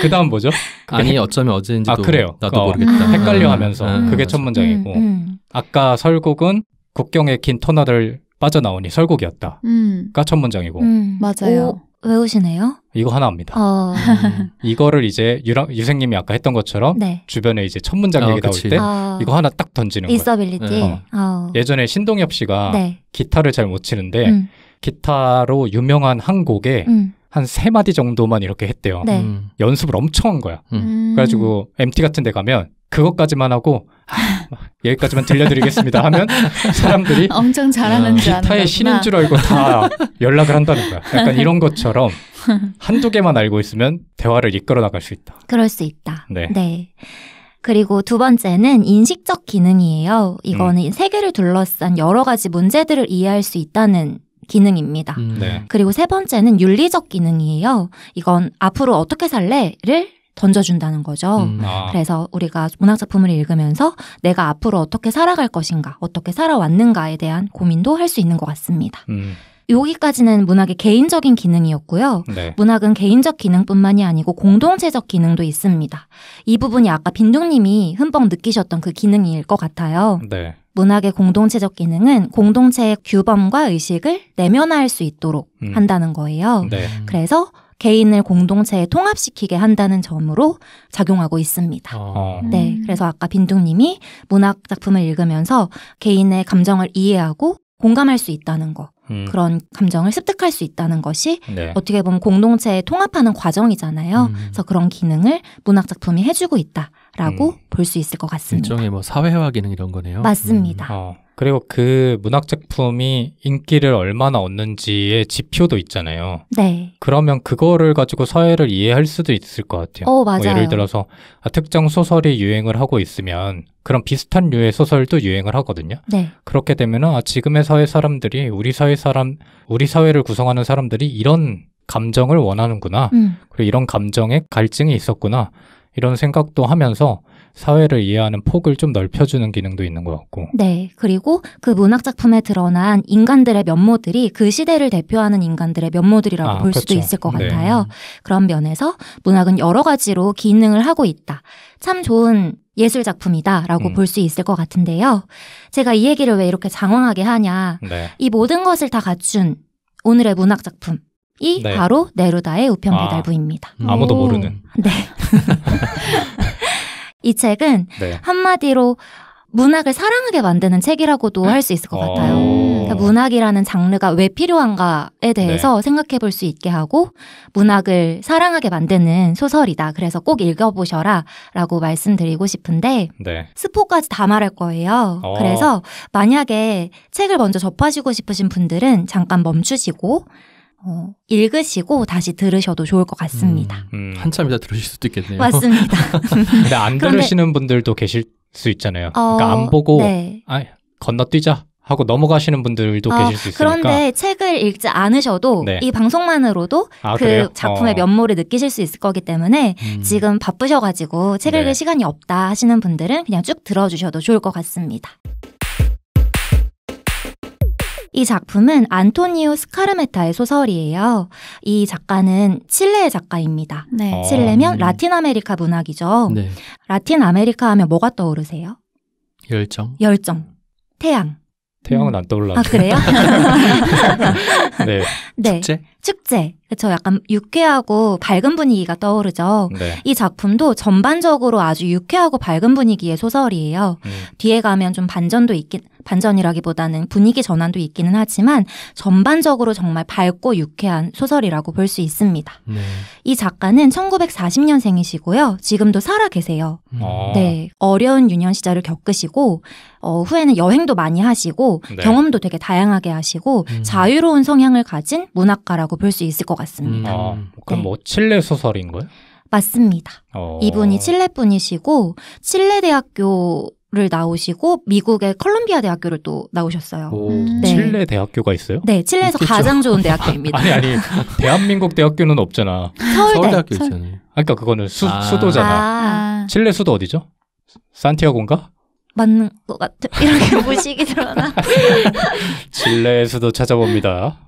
그 다음 뭐죠? 아니 어쩌면 어제인지도 아, 그래요. 나도 어, 모르겠다. 헷갈려 음. 하면서 음, 그게 첫 문장이고 음, 음. 아까 설국은 국경에 긴 토너들 빠져나오니 설국이었다. 음. 가첫 문장이고. 음. 맞아요. 오, 외우시네요? 이거 하나 합니다. 어. 음, 이거를 이제 유랑, 유생님이 아까 했던 것처럼 네. 주변에 이제 첫 문장 어, 아, 얘기 나올 그치. 때 어. 이거 하나 딱 던지는 거예요. 인서빌리티. 네. 어. 어. 예전에 신동엽 씨가 네. 기타를 잘 못 치는데 음. 기타로 유명한 한 곡에 음. 한세 마디 정도만 이렇게 했대요. 네. 음. 연습을 엄청 한 거야. 음. 그래가지고 MT 같은 데 가면 그것까지만 하고 아, 여기까지만 들려드리겠습니다 하면 사람들이 엄청 잘하는 아, 줄 아는 기타의 신인 줄 알고 다 연락을 한다는 거야. 약간 이런 것처럼 한두 개만 알고 있으면 대화를 이끌어 나갈 수 있다. 그럴 수 있다. 네. 네. 그리고 두 번째는 인식적 기능이에요. 이거는 음. 세계를 둘러싼 여러 가지 문제들을 이해할 수 있다는 기능입니다. 음, 네. 그리고 세 번째는 윤리적 기능이에요. 이건 앞으로 어떻게 살래를 던져준다는 거죠. 음, 아. 그래서 우리가 문학작품을 읽으면서 내가 앞으로 어떻게 살아갈 것인가, 어떻게 살아왔는가에 대한 고민도 할 수 있는 것 같습니다. 음. 여기까지는 문학의 개인적인 기능이었고요. 네. 문학은 개인적 기능뿐만이 아니고 공동체적 기능도 있습니다. 이 부분이 아까 빈둥님이 흠뻑 느끼셨던 그 기능일 것 같아요. 네. 문학의 공동체적 기능은 공동체의 규범과 의식을 내면화할 수 있도록 음. 한다는 거예요. 네. 그래서 개인을 공동체에 통합시키게 한다는 점으로 작용하고 있습니다. 아. 어. 네. 음. 그래서 아까 빈둥님이 문학 작품을 읽으면서 개인의 감정을 이해하고 공감할 수 있다는 거. 음. 그런 감정을 습득할 수 있다는 것이 네. 어떻게 보면 공동체에 통합하는 과정이잖아요. 음. 그래서 그런 기능을 문학 작품이 해주고 있다라고 음. 볼수 있을 것 같습니다. 일종의 뭐 사회화 기능 이런 거네요. 맞습니다. 음. 어. 그리고 그 문학 작품이 인기를 얼마나 얻는지의 지표도 있잖아요. 네. 그러면 그거를 가지고 사회를 이해할 수도 있을 것 같아요. 어, 맞아요. 뭐 예를 들어서 아, 특정 소설이 유행을 하고 있으면 그런 비슷한 류의 소설도 유행을 하거든요. 네. 그렇게 되면은 아, 지금의 사회 사람들이 우리 사회 사람 우리 사회를 구성하는 사람들이 이런 감정을 원하는구나. 음. 그리고 이런 감정에 갈증이 있었구나. 이런 생각도 하면서 사회를 이해하는 폭을 좀 넓혀주는 기능도 있는 것 같고. 네. 그리고 그 문학 작품에 드러난 인간들의 면모들이 그 시대를 대표하는 인간들의 면모들이라고 아, 볼 그렇죠. 수도 있을 것 네. 같아요. 그런 면에서 문학은 여러 가지로 기능을 하고 있다. 참 좋은 예술 작품이다라고 음. 볼수 있을 것 같은데요. 제가 이 얘기를 왜 이렇게 장황하게 하냐. 네. 이 모든 것을 다 갖춘 오늘의 문학 작품. 이 네. 바로 네루다의 우편 아, 배달부입니다. 아, 무도 모르는. 네. 이 책은 네. 한마디로 문학을 사랑하게 만드는 책이라고도 할 수 있을 것 같아요. 어. 그러니까 문학이라는 장르가 왜 필요한가에 대해서 네. 생각해 볼 수 있게 하고 문학을 사랑하게 만드는 소설이다. 그래서 꼭 읽어보셔라 라고 말씀드리고 싶은데 네. 스포까지 다 말할 거예요. 어. 그래서 만약에 책을 먼저 접하시고 싶으신 분들은 잠깐 멈추시고 어, 읽으시고 다시 들으셔도 좋을 것 같습니다. 음, 음. 한참이다 들으실 수도 있겠네요. 맞습니다. 근데 안 들으시는 분들도 계실 수 있잖아요. 그러니까 어, 그러니까 안 보고 네. 아, 건너뛰자 하고 넘어가시는 분들도 어, 계실 수 있으니까. 그런데 책을 읽지 않으셔도 네. 이 방송만으로도 아, 그 그래요? 작품의 어. 면모를 느끼실 수 있을 거기 때문에 음. 지금 바쁘셔가지고 책 읽을 네. 시간이 없다 하시는 분들은 그냥 쭉 들어주셔도 좋을 것 같습니다. 이 작품은 안토니오 스카르메타의 소설이에요. 이 작가는 칠레의 작가입니다. 네. 칠레면 아, 라틴 아메리카 문학이죠. 네. 라틴 아메리카 하면 뭐가 떠오르세요? 열정. 열정. 태양. 태양은 음. 안 떠올라요. 아 그래요? 네. 네. 축제. 축제. 그렇죠. 약간 유쾌하고 밝은 분위기가 떠오르죠. 네. 이 작품도 전반적으로 아주 유쾌하고 밝은 분위기의 소설이에요. 음. 뒤에 가면 좀 반전도 있긴 반전이라기보다는 분위기 전환도 있기는 하지만 전반적으로 정말 밝고 유쾌한 소설이라고 볼 수 있습니다. 네. 이 작가는 1940년생이시고요. 지금도 살아 계세요. 음. 아. 네. 어려운 유년 시절을 겪으시고 어, 후에는 여행도 많이 하시고 네. 경험도 되게 다양하게 하시고 음. 자유로운 성향을 가진 문학가라고 볼 수 있을 것 같습니다. 음, 아, 음. 그럼 네. 뭐 칠레 소설인 거예요? 맞습니다. 어... 이분이 칠레 분이시고 칠레 대학교 를 나오시고 미국의 컬럼비아 대학교를 또 나오셨어요. 오, 음. 네. 칠레 대학교가 있어요? 네, 칠레에서 있겠죠? 가장 좋은 대학교입니다. 아니 아니 대한민국 대학교는 없잖아. 서울대. 학교 서울... 있잖아요. 그러니까 그거는 수, 아. 도잖아 아. 칠레 수도 어디죠? 산티아고인가? 맞는 것 같아. 이렇게 무시기들어나 칠레 수도 찾아봅니다.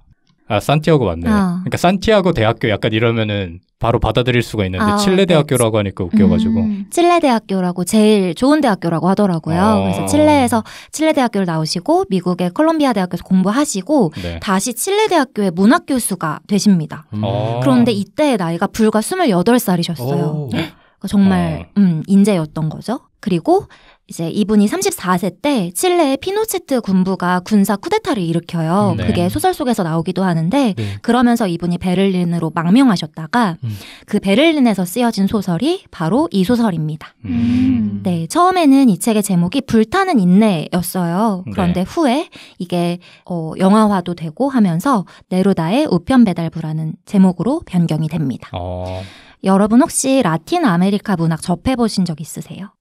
아 산티아고 맞네요. 어. 그러니까 산티아고 대학교 약간 이러면은 바로 받아들일 수가 있는데 아, 칠레 네. 대학교라고 하니까 웃겨가지고 음, 칠레 대학교라고 제일 좋은 대학교라고 하더라고요. 어. 그래서 칠레에서 칠레 대학교를 나오시고 미국의 콜롬비아 대학교에서 공부하시고 네. 다시 칠레 대학교의 문학 교수가 되십니다. 음. 아. 그런데 이때의 나이가 불과 2 8 살이셨어요 그러니까 정말 어. 음, 인재였던 거죠. 그리고 이제 이분이 34세 때 칠레의 피노체트 군부가 군사 쿠데타를 일으켜요. 음, 네. 그게 소설 속에서 나오기도 하는데 네. 그러면서 이분이 베를린으로 망명하셨다가 음. 그 베를린에서 쓰여진 소설이 바로 이 소설입니다. 음. 음. 네, 처음에는 이 책의 제목이 불타는 인내였어요. 네. 그런데 네. 후에 이게 어, 영화화도 되고 하면서 네루다의 우편 배달부라는 제목으로 변경이 됩니다. 어. 여러분 혹시 라틴 아메리카 문학 접해보신 적 있으세요?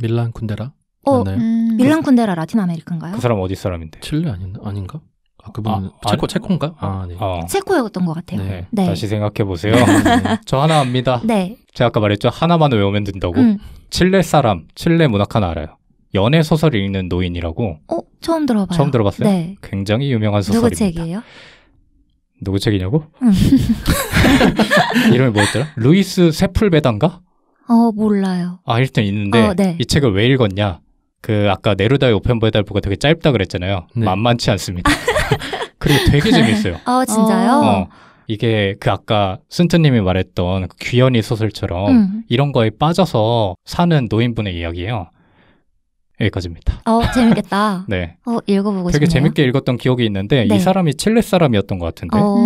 밀란 쿤데라? 어, 네, 네. 음, 그 밀란 쿤데라 라틴 아메리칸가요? 그 사람 어디 사람인데? 칠레 아닌 아닌가? 아, 그분 아, 체코 아, 체코인가? 어, 아, 네. 어. 체코였던 것 같아요. 네. 네. 네. 다시 생각해 보세요. 저 하나 압니다. 네. 제가 아까 말했죠. 하나만 외우면 된다고. 음. 칠레 사람, 칠레 문학 하나 알아요. 연애 소설 읽는 노인이라고. 어, 처음 들어봐요. 처음 들어봤어요? 네. 굉장히 유명한 소설입니다. 누구 책이에요? 누구 책이냐고? 응. 음. 이름이 뭐였더라? 루이스 세풀베단가? 어, 몰라요. 아, 일단 있는데 어, 네. 이 책을 왜 읽었냐? 그 아까 네루다의 오펜바이달프가 되게 짧다 그랬잖아요. 네. 만만치 않습니다. 그리고 되게 재밌어요. 아, 진짜요? 어, 이게 그 아까 순트님이 말했던 그 귀연이 소설처럼 음. 이런 거에 빠져서 사는 노인분의 이야기예요. 여기까지입니다. 어, 재밌겠다. 네. 어, 읽어보고 되게 싶네요. 되게 재밌게 읽었던 기억이 있는데 네. 이 사람이 칠레 사람이었던 것 같은데. 어...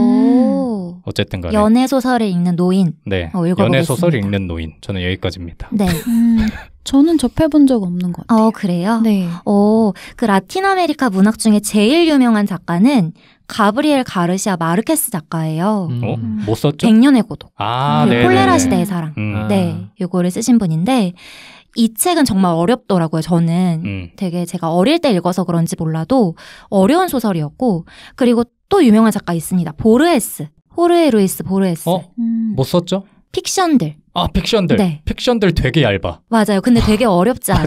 어. 쨌든 간에 연애 소설을 읽는 노인. 네. 어, 연애 소설을 읽는 노인. 저는 여기까지입니다. 네. 음, 저는 접해본 적 없는 것 같아요. 어, 그래요? 네. 어, 그 라틴 아메리카 문학 중에 제일 유명한 작가는 가브리엘 가르시아 마르케스 작가예요. 음. 어? 음. 뭐 썼죠? 백년의 고독. 아, 네. 네, 네 콜레라 네. 시대의 사랑. 음. 네. 아. 요거를 쓰신 분인데 이 책은 정말 어렵더라고요, 저는. 음. 되게 제가 어릴 때 읽어서 그런지 몰라도 어려운 소설이었고, 그리고 또 유명한 작가 있습니다. 보르헤스. 호르에 루이스 보르에스 어? 음. 뭐 썼죠? 픽션들. 아, 픽션들. 네. 픽션들 되게 얇아. 맞아요. 근데 되게 어렵지 않아요?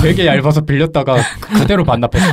되게 얇아서 빌렸다가 그대로 반납했어.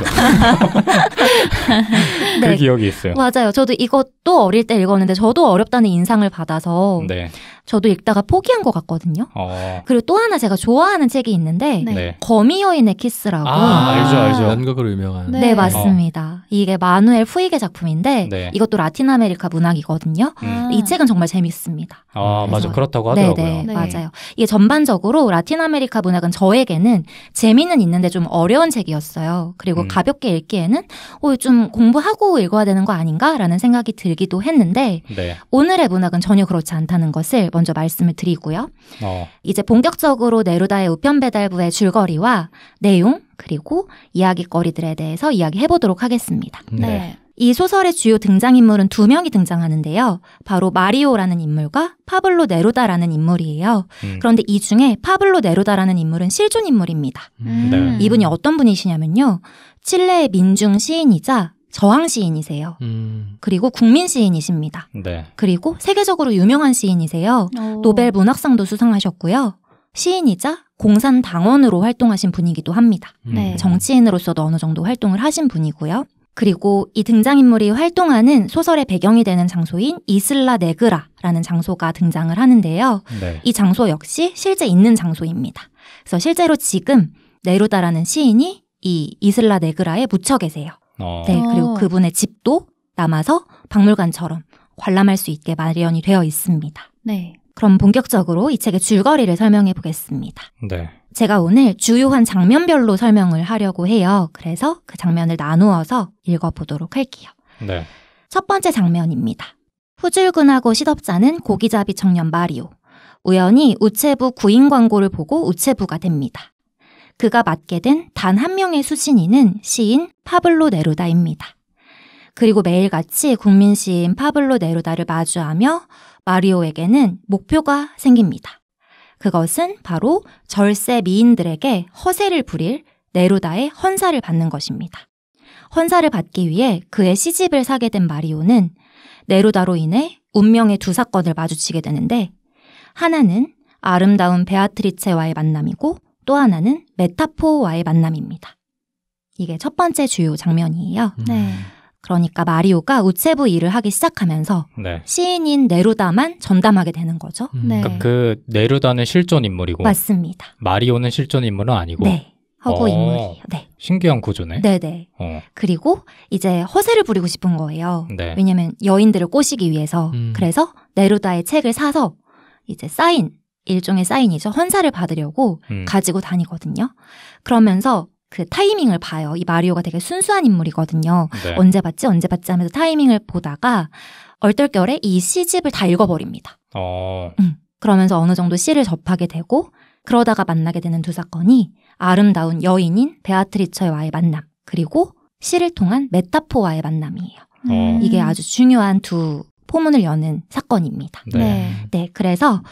그 네. 기억이 있어요. 맞아요. 저도 이것도 어릴 때 읽었는데 저도 어렵다는 인상을 받아서 네. 저도 읽다가 포기한 것 같거든요. 어. 그리고 또 하나 제가 좋아하는 책이 있는데 네. 네. 거미 여인의 키스라고. 아, 알죠, 알죠. 연극으로 유명한. 네, 네 맞습니다. 어. 이게 마누엘 후이게 작품인데 네. 이것도 라틴 아메리카 문학이거든요. 음. 이 책은 정말 재밌습니다. 아, 맞아. 그렇다고 네, 네, 하더라고요. 네네, 네, 맞아요. 이게 전반적으로 라틴 아메리카 문학은 저에게는 재미는 있는데 좀 어려운 책이었어요. 그리고 음. 가볍게 읽기에는 어, 좀 공부하고 읽어야 되는 거 아닌가라는 생각이 들기도 했는데 오늘의 문학은 전혀 그렇지 않다는 것을 먼저 말씀을 드리고요. 어. 이제 본격적으로 네루다의 우편 배달부의 줄거리와 내용 그리고 이야기거리들에 대해서 이야기해 보도록 하겠습니다. 네. 네. 이 소설의 주요 등장인물은 두 명이 등장하는데요. 바로 마리오라는 인물과 파블로 네루다라는 인물이에요. 음. 그런데 이 중에 파블로 네루다라는 인물은 실존 인물입니다. 음. 네. 이분이 어떤 분이시냐면요. 칠레의 민중 시인이자 저항 시인이세요. 음. 그리고 국민 시인이십니다. 네. 그리고 세계적으로 유명한 시인이세요. 오. 어. 노벨 문학상도 수상하셨고요. 시인이자 공산 당원으로 활동하신 분이기도 합니다. 음. 네. 정치인으로서도 어느 정도 활동을 하신 분이고요. 그리고 이 등장인물이 활동하는 소설의 배경이 되는 장소인 이슬라 네그라라는 장소가 등장을 하는데요. 네. 이 장소 역시 실제 있는 장소입니다. 그래서 실제로 지금 네루다라는 시인이 이 이슬라 네그라에 묻혀 계세요. 어. 네, 그리고 어. 그분의 집도 남아서 박물관처럼 관람할 수 있게 마련이 되어 있습니다. 네. 그럼 본격적으로 이 책의 줄거리를 설명해 보겠습니다. 네. 제가 오늘 주요한 장면별로 설명을 하려고 해요. 그래서 그 장면을 나누어서 읽어보도록 할게요. 네. 첫 번째 장면입니다. 후줄근하고 시덥잖은 고기잡이 청년 마리오. 우연히 우체부 구인 광고를 보고 우체부가 됩니다. 그가 맡게 된 단 한 명의 수신인은 시인 파블로 네루다입니다. 그리고 매일같이 국민 시인 파블로 네루다를 마주하며 마리오에게는 목표가 생깁니다. 그것은 바로 절세 미인들에게 허세를 부릴 네루다의 헌사를 받는 것입니다. 헌사를 받기 위해 그의 시집을 사게 된 마리오는 네루다로 인해 운명의 두 사건을 마주치게 되는데 하나는 아름다운 베아트리체와의 만남이고 또 하나는 메타포와의 만남입니다. 이게 첫 번째 주요 장면이에요. 음. 네. 그러니까 마리오가 우체부 일을 하기 시작하면서 네. 시인인 네루다만 전담하게 되는 거죠. 음. 그러니까 네. 그러니까 그 네루다는 실존 인물이고 맞습니다. 마리오는 실존 인물은 아니고 네. 허구 어. 인물이에요. 네. 신기한 구조네. 네네. 어. 그리고 이제 허세를 부리고 싶은 거예요. 네. 왜냐면 여인들을 꼬시기 위해서. 음. 그래서 네루다의 책을 사서 이제 사인 일종의 사인이죠. 헌사를 받으려고 음. 가지고 다니거든요. 그러면서 그 타이밍을 봐요. 이 마리오가 되게 순수한 인물이거든요. 네. 언제 봤지 언제 봤지 하면서 타이밍을 보다가 얼떨결에 이 시집을 다 읽어버립니다. 어. 음, 그러면서 어느 정도 시를 접하게 되고 그러다가 만나게 되는 두 사건이 아름다운 여인인 베아트리처와의 만남 그리고 시를 통한 메타포와의 만남이에요. 음. 이게 아주 중요한 두 포문을 여는 사건입니다. 네. 네. 네, 그래서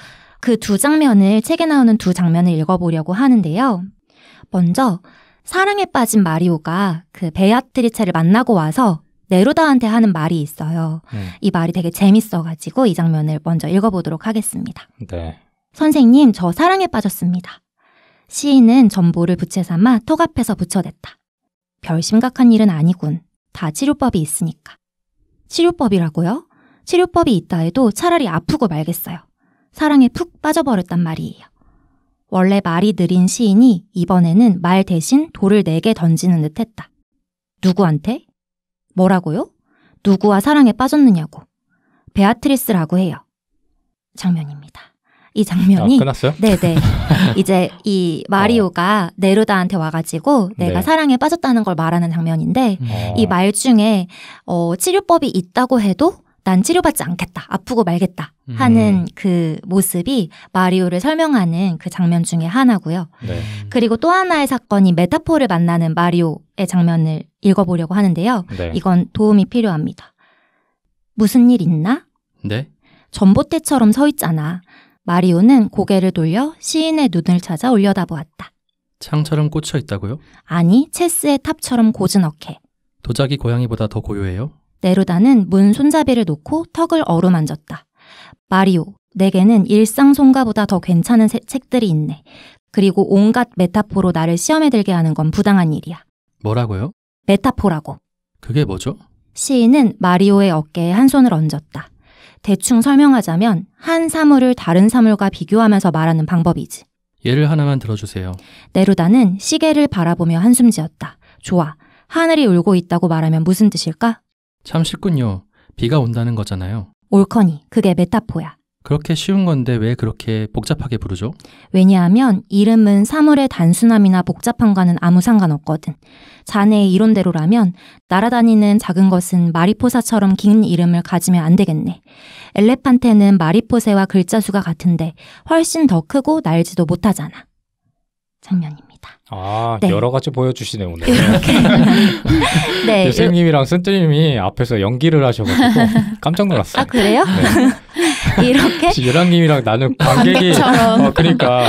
그두 장면을, 책에 나오는 두 장면을 읽어보려고 하는데요. 먼저, 사랑에 빠진 마리오가 그 베아트리체를 만나고 와서 네로다한테 하는 말이 있어요. 음. 이 말이 되게 재밌어가지고 이 장면을 먼저 읽어보도록 하겠습니다. 네. 선생님, 저 사랑에 빠졌습니다. 시인은 전보를 부채 삼아 턱 앞에서 붙여댔다. 별 심각한 일은 아니군. 다 치료법이 있으니까. 치료법이라고요? 치료법이 있다 해도 차라리 아프고 말겠어요. 사랑에 푹 빠져버렸단 말이에요. 원래 말이 느린 시인이 이번에는 말 대신 돌을 내게 네 던지는 듯 했다. 누구한테? 뭐라고요? 누구와 사랑에 빠졌느냐고. 베아트리스라고 해요. 장면입니다. 이 장면이 아, 끝났어요? 네네 네. 이제 이 마리오가 어. 네루다한테 와가지고 내가 네. 사랑에 빠졌다는 걸 말하는 장면인데 음. 어. 이말 중에 어, 치료법이 있다고 해도 난 치료받지 않겠다. 아프고 말겠다. 하는 음. 그 모습이 마리오를 설명하는 그 장면 중에 하나고요. 네. 그리고 또 하나의 사건이 메타포를 만나는 마리오의 장면을 읽어보려고 하는데요. 네. 이건 도움이 필요합니다. 무슨 일 있나? 네. 전봇대처럼 서 있잖아. 마리오는 고개를 돌려 시인의 눈을 찾아 올려다보았다. 창처럼 꽂혀 있다고요? 아니, 체스의 탑처럼 고즈넉해. 도자기 고양이보다 더 고요해요? 네루다는 문 손잡이를 놓고 턱을 어루만졌다. 마리오, 내게는 일상 송가보다 더 괜찮은 세, 책들이 있네. 그리고 온갖 메타포로 나를 시험에들게 하는 건 부당한 일이야. 뭐라고요? 메타포라고. 그게 뭐죠? 시인은 마리오의 어깨에 한 손을 얹었다. 대충 설명하자면 한 사물을 다른 사물과 비교하면서 말하는 방법이지. 예를 하나만 들어주세요. 네루다는 시계를 바라보며 한숨 지었다. 좋아. 하늘이 울고 있다고 말하면 무슨 뜻일까? 참 쉽군요. 비가 온다는 거잖아요. 올커니 그게 메타포야. 그렇게 쉬운 건데 왜 그렇게 복잡하게 부르죠? 왜냐하면 이름은 사물의 단순함이나 복잡함과는 아무 상관없거든. 자네의 이론대로라면 날아다니는 작은 것은 마리포사처럼 긴 이름을 가지면 안 되겠네. 엘레판테는 마리포세와 글자 수가 같은데 훨씬 더 크고 날지도 못하잖아. 장면입니다. 아, 네. 여러 가지 보여주시네, 오늘. 네. 네. 선생님이랑 쓴뜨님이 앞에서 연기를 하셔가지고 깜짝 놀랐어요. 아, 그래요? 네. 이렇게? 유랑님이랑 나는 관객이. 어, 그러니까.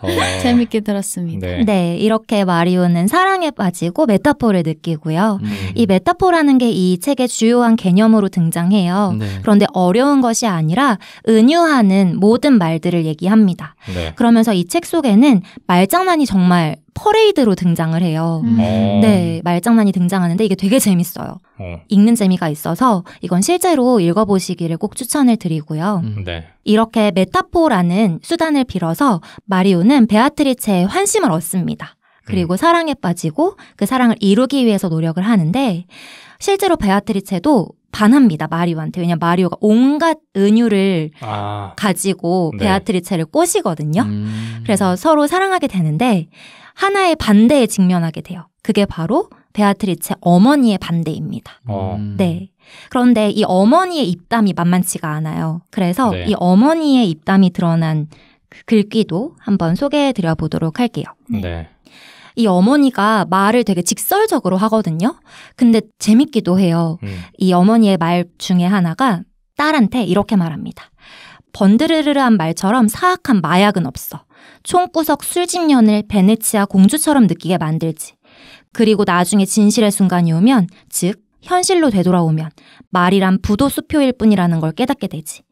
어. 재밌게 들었습니다. 네. 네. 이렇게 마리오는 사랑에 빠지고 메타포를 느끼고요. 음. 이 메타포라는 게 이 책의 주요한 개념으로 등장해요. 네. 그런데 어려운 것이 아니라 은유하는 모든 말들을 얘기합니다. 네. 그러면서 이 책 속에는 말장난이 정말 퍼레이드로 등장을 해요. 음. 어. 네, 말장난이 등장하는데 이게 되게 재밌어요. 어. 읽는 재미가 있어서 이건 실제로 읽어보시기를 꼭 추천을 드리고요. 음, 네. 이렇게 메타포라는 수단을 빌어서 마리오는 베아트리체의 환심을 얻습니다. 그리고 음. 사랑에 빠지고 그 사랑을 이루기 위해서 노력을 하는데 실제로 베아트리체도 반합니다 마리오한테 왜냐 마리오가 온갖 은유를 아. 가지고 네. 베아트리체를 꼬시거든요. 음. 그래서 서로 사랑하게 되는데 하나의 반대에 직면하게 돼요. 그게 바로 베아트리체 어머니의 반대입니다. 어. 음. 네. 그런데 이 어머니의 입담이 만만치가 않아요. 그래서 네. 이 어머니의 입담이 드러난 그 글귀도 한번 소개해 드려 보도록 할게요. 네. 네. 이 어머니가 말을 되게 직설적으로 하거든요. 근데 재밌기도 해요. 음. 이 어머니의 말 중에 하나가 딸한테 이렇게 말합니다. 번드르르한 말처럼 사악한 마약은 없어. 총구석 술집년을 베네치아 공주처럼 느끼게 만들지. 그리고 나중에 진실의 순간이 오면, 즉, 현실로 되돌아오면 말이란 부도 수표일 뿐이라는 걸 깨닫게 되지.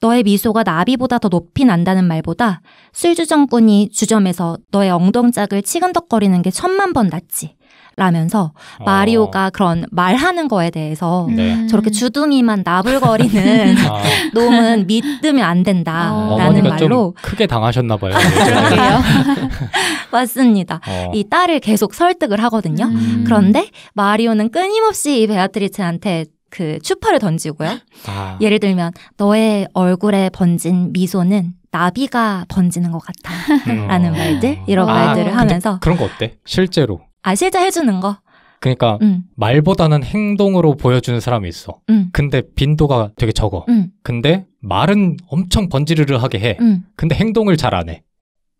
너의 미소가 나비보다 더 높이 난다는 말보다 술주정꾼이 주점에서 너의 엉덩짝을 치근덕거리는 게 천만 번 낫지. 라면서 어. 마리오가 그런 말하는 거에 대해서 음. 네. 저렇게 주둥이만 나불거리는 아. 놈은 믿으면 안 된다라는 어. 말로 크게 당하셨나 봐요. 아, 맞습니다. 어. 이 딸을 계속 설득을 하거든요. 음. 그런데 마리오는 끊임없이 이 베아트리체한테 그 추파를 던지고요. 아. 예를 들면 너의 얼굴에 번진 미소는 나비가 번지는 것 같아. 라는 음. 말들, 이런 아, 말들을 하면서. 그런 거 어때? 실제로. 아 실제 해주는 거. 그러니까 음. 말보다는 행동으로 보여주는 사람이 있어. 음. 근데 빈도가 되게 적어. 음. 근데 말은 엄청 번지르르하게 해. 근데 행동을 잘 안 해.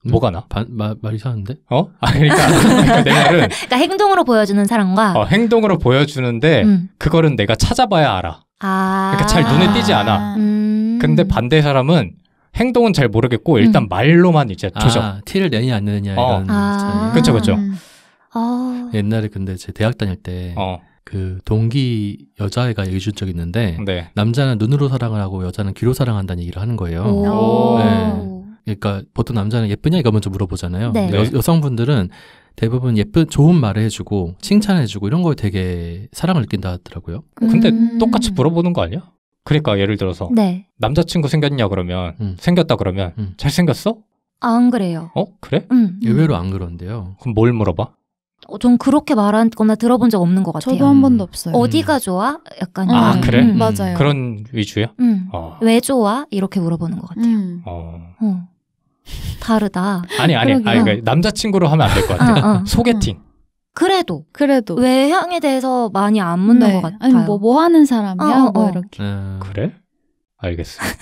뭐가 나? 바, 마, 말이사는데 어? 아, 그러니까, 그러니까 내 말은. 그러니까 행동으로 보여주는 사람과. 어, 행동으로 보여주는데 그거는 내가 찾아봐야 알아. 아. 그러니까 잘 눈에 띄지 않아. 음. 근데 반대 사람은 행동은 잘 모르겠고 일단 말로만 이제 아, 조정 아, 티를 내냐 안 내냐 어. 이런. 그렇죠, 그렇죠. 아. 옛날에 근데 제 대학 다닐 때. 어. 그 동기 여자애가 얘기해 준 적이 있는데 네. 남자는 눈으로 사랑을 하고 여자는 귀로 사랑한다는 얘기를 하는 거예요. 네. 그러니까 보통 남자는 예쁘냐 이거 먼저 물어보잖아요. 네. 여, 성분들은 대부분 예쁜 좋은 말을 해주고 칭찬해주고 이런 거에 되게 사랑을 느낀다 하더라고요. 음. 근데 똑같이 물어보는 거 아니야? 그러니까 예를 들어서 네. 남자친구 생겼냐 그러면 음. 생겼다 그러면 음. 잘 생겼어? 안 그래요. 어 그래? 음. 의외로 안 그런데요. 그럼 뭘 물어봐? 어, 전 그렇게 말하거나 들어본 적 없는 것 같아요. 저도 한 번도 없어요. 어디가 좋아? 약간 음. 아 그래? 음. 음. 맞아요. 그런 위주요? 음. 어. 왜 좋아? 이렇게 물어보는 것 같아요. 음. 어. 어. 다르다. 아니 아니, 아니 그러니까 남자친구로 하면 안 될 것 같아요. 아, 아. 소개팅. 음. 그래도 그래도 외향에 대해서 많이 안 묻는 네. 것 같아요. 아니 뭐뭐 뭐 하는 사람이야? 어, 어 뭐 이렇게. 그래? 알겠습니다.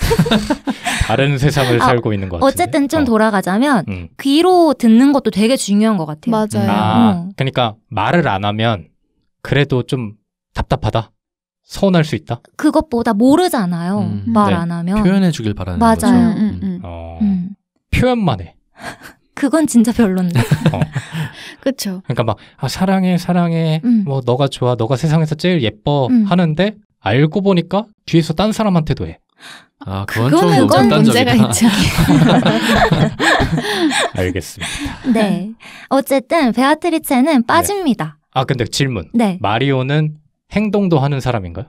다른 세상을 아, 살고 있는 것 같아요. 어쨌든 좀 어. 돌아가자면 음. 귀로 듣는 것도 되게 중요한 것 같아요. 맞아요. 아, 음. 그러니까 말을 안 하면 그래도 좀 답답하다. 서운할 수 있다. 그것보다 모르잖아요. 음. 말안 네. 하면 표현해 주길 바라는 맞아요. 거죠. 맞아요. 음, 음. 음, 어, 표현만 해. 그건 진짜 별론데. 어. 그렇죠. 그러니까 막 아, 사랑해 사랑해 뭐 너가 좋아 너가 세상에서 제일 예뻐 하는데 알고 보니까 뒤에서 딴 사람한테도 해. 아, 그건, 그건, 그건 문제가 있죠. 알겠습니다. 네. 어쨌든 베아트리체는 네. 빠집니다. 네. 아, 근데 질문. 네. 마리오는 행동도 하는 사람인가요?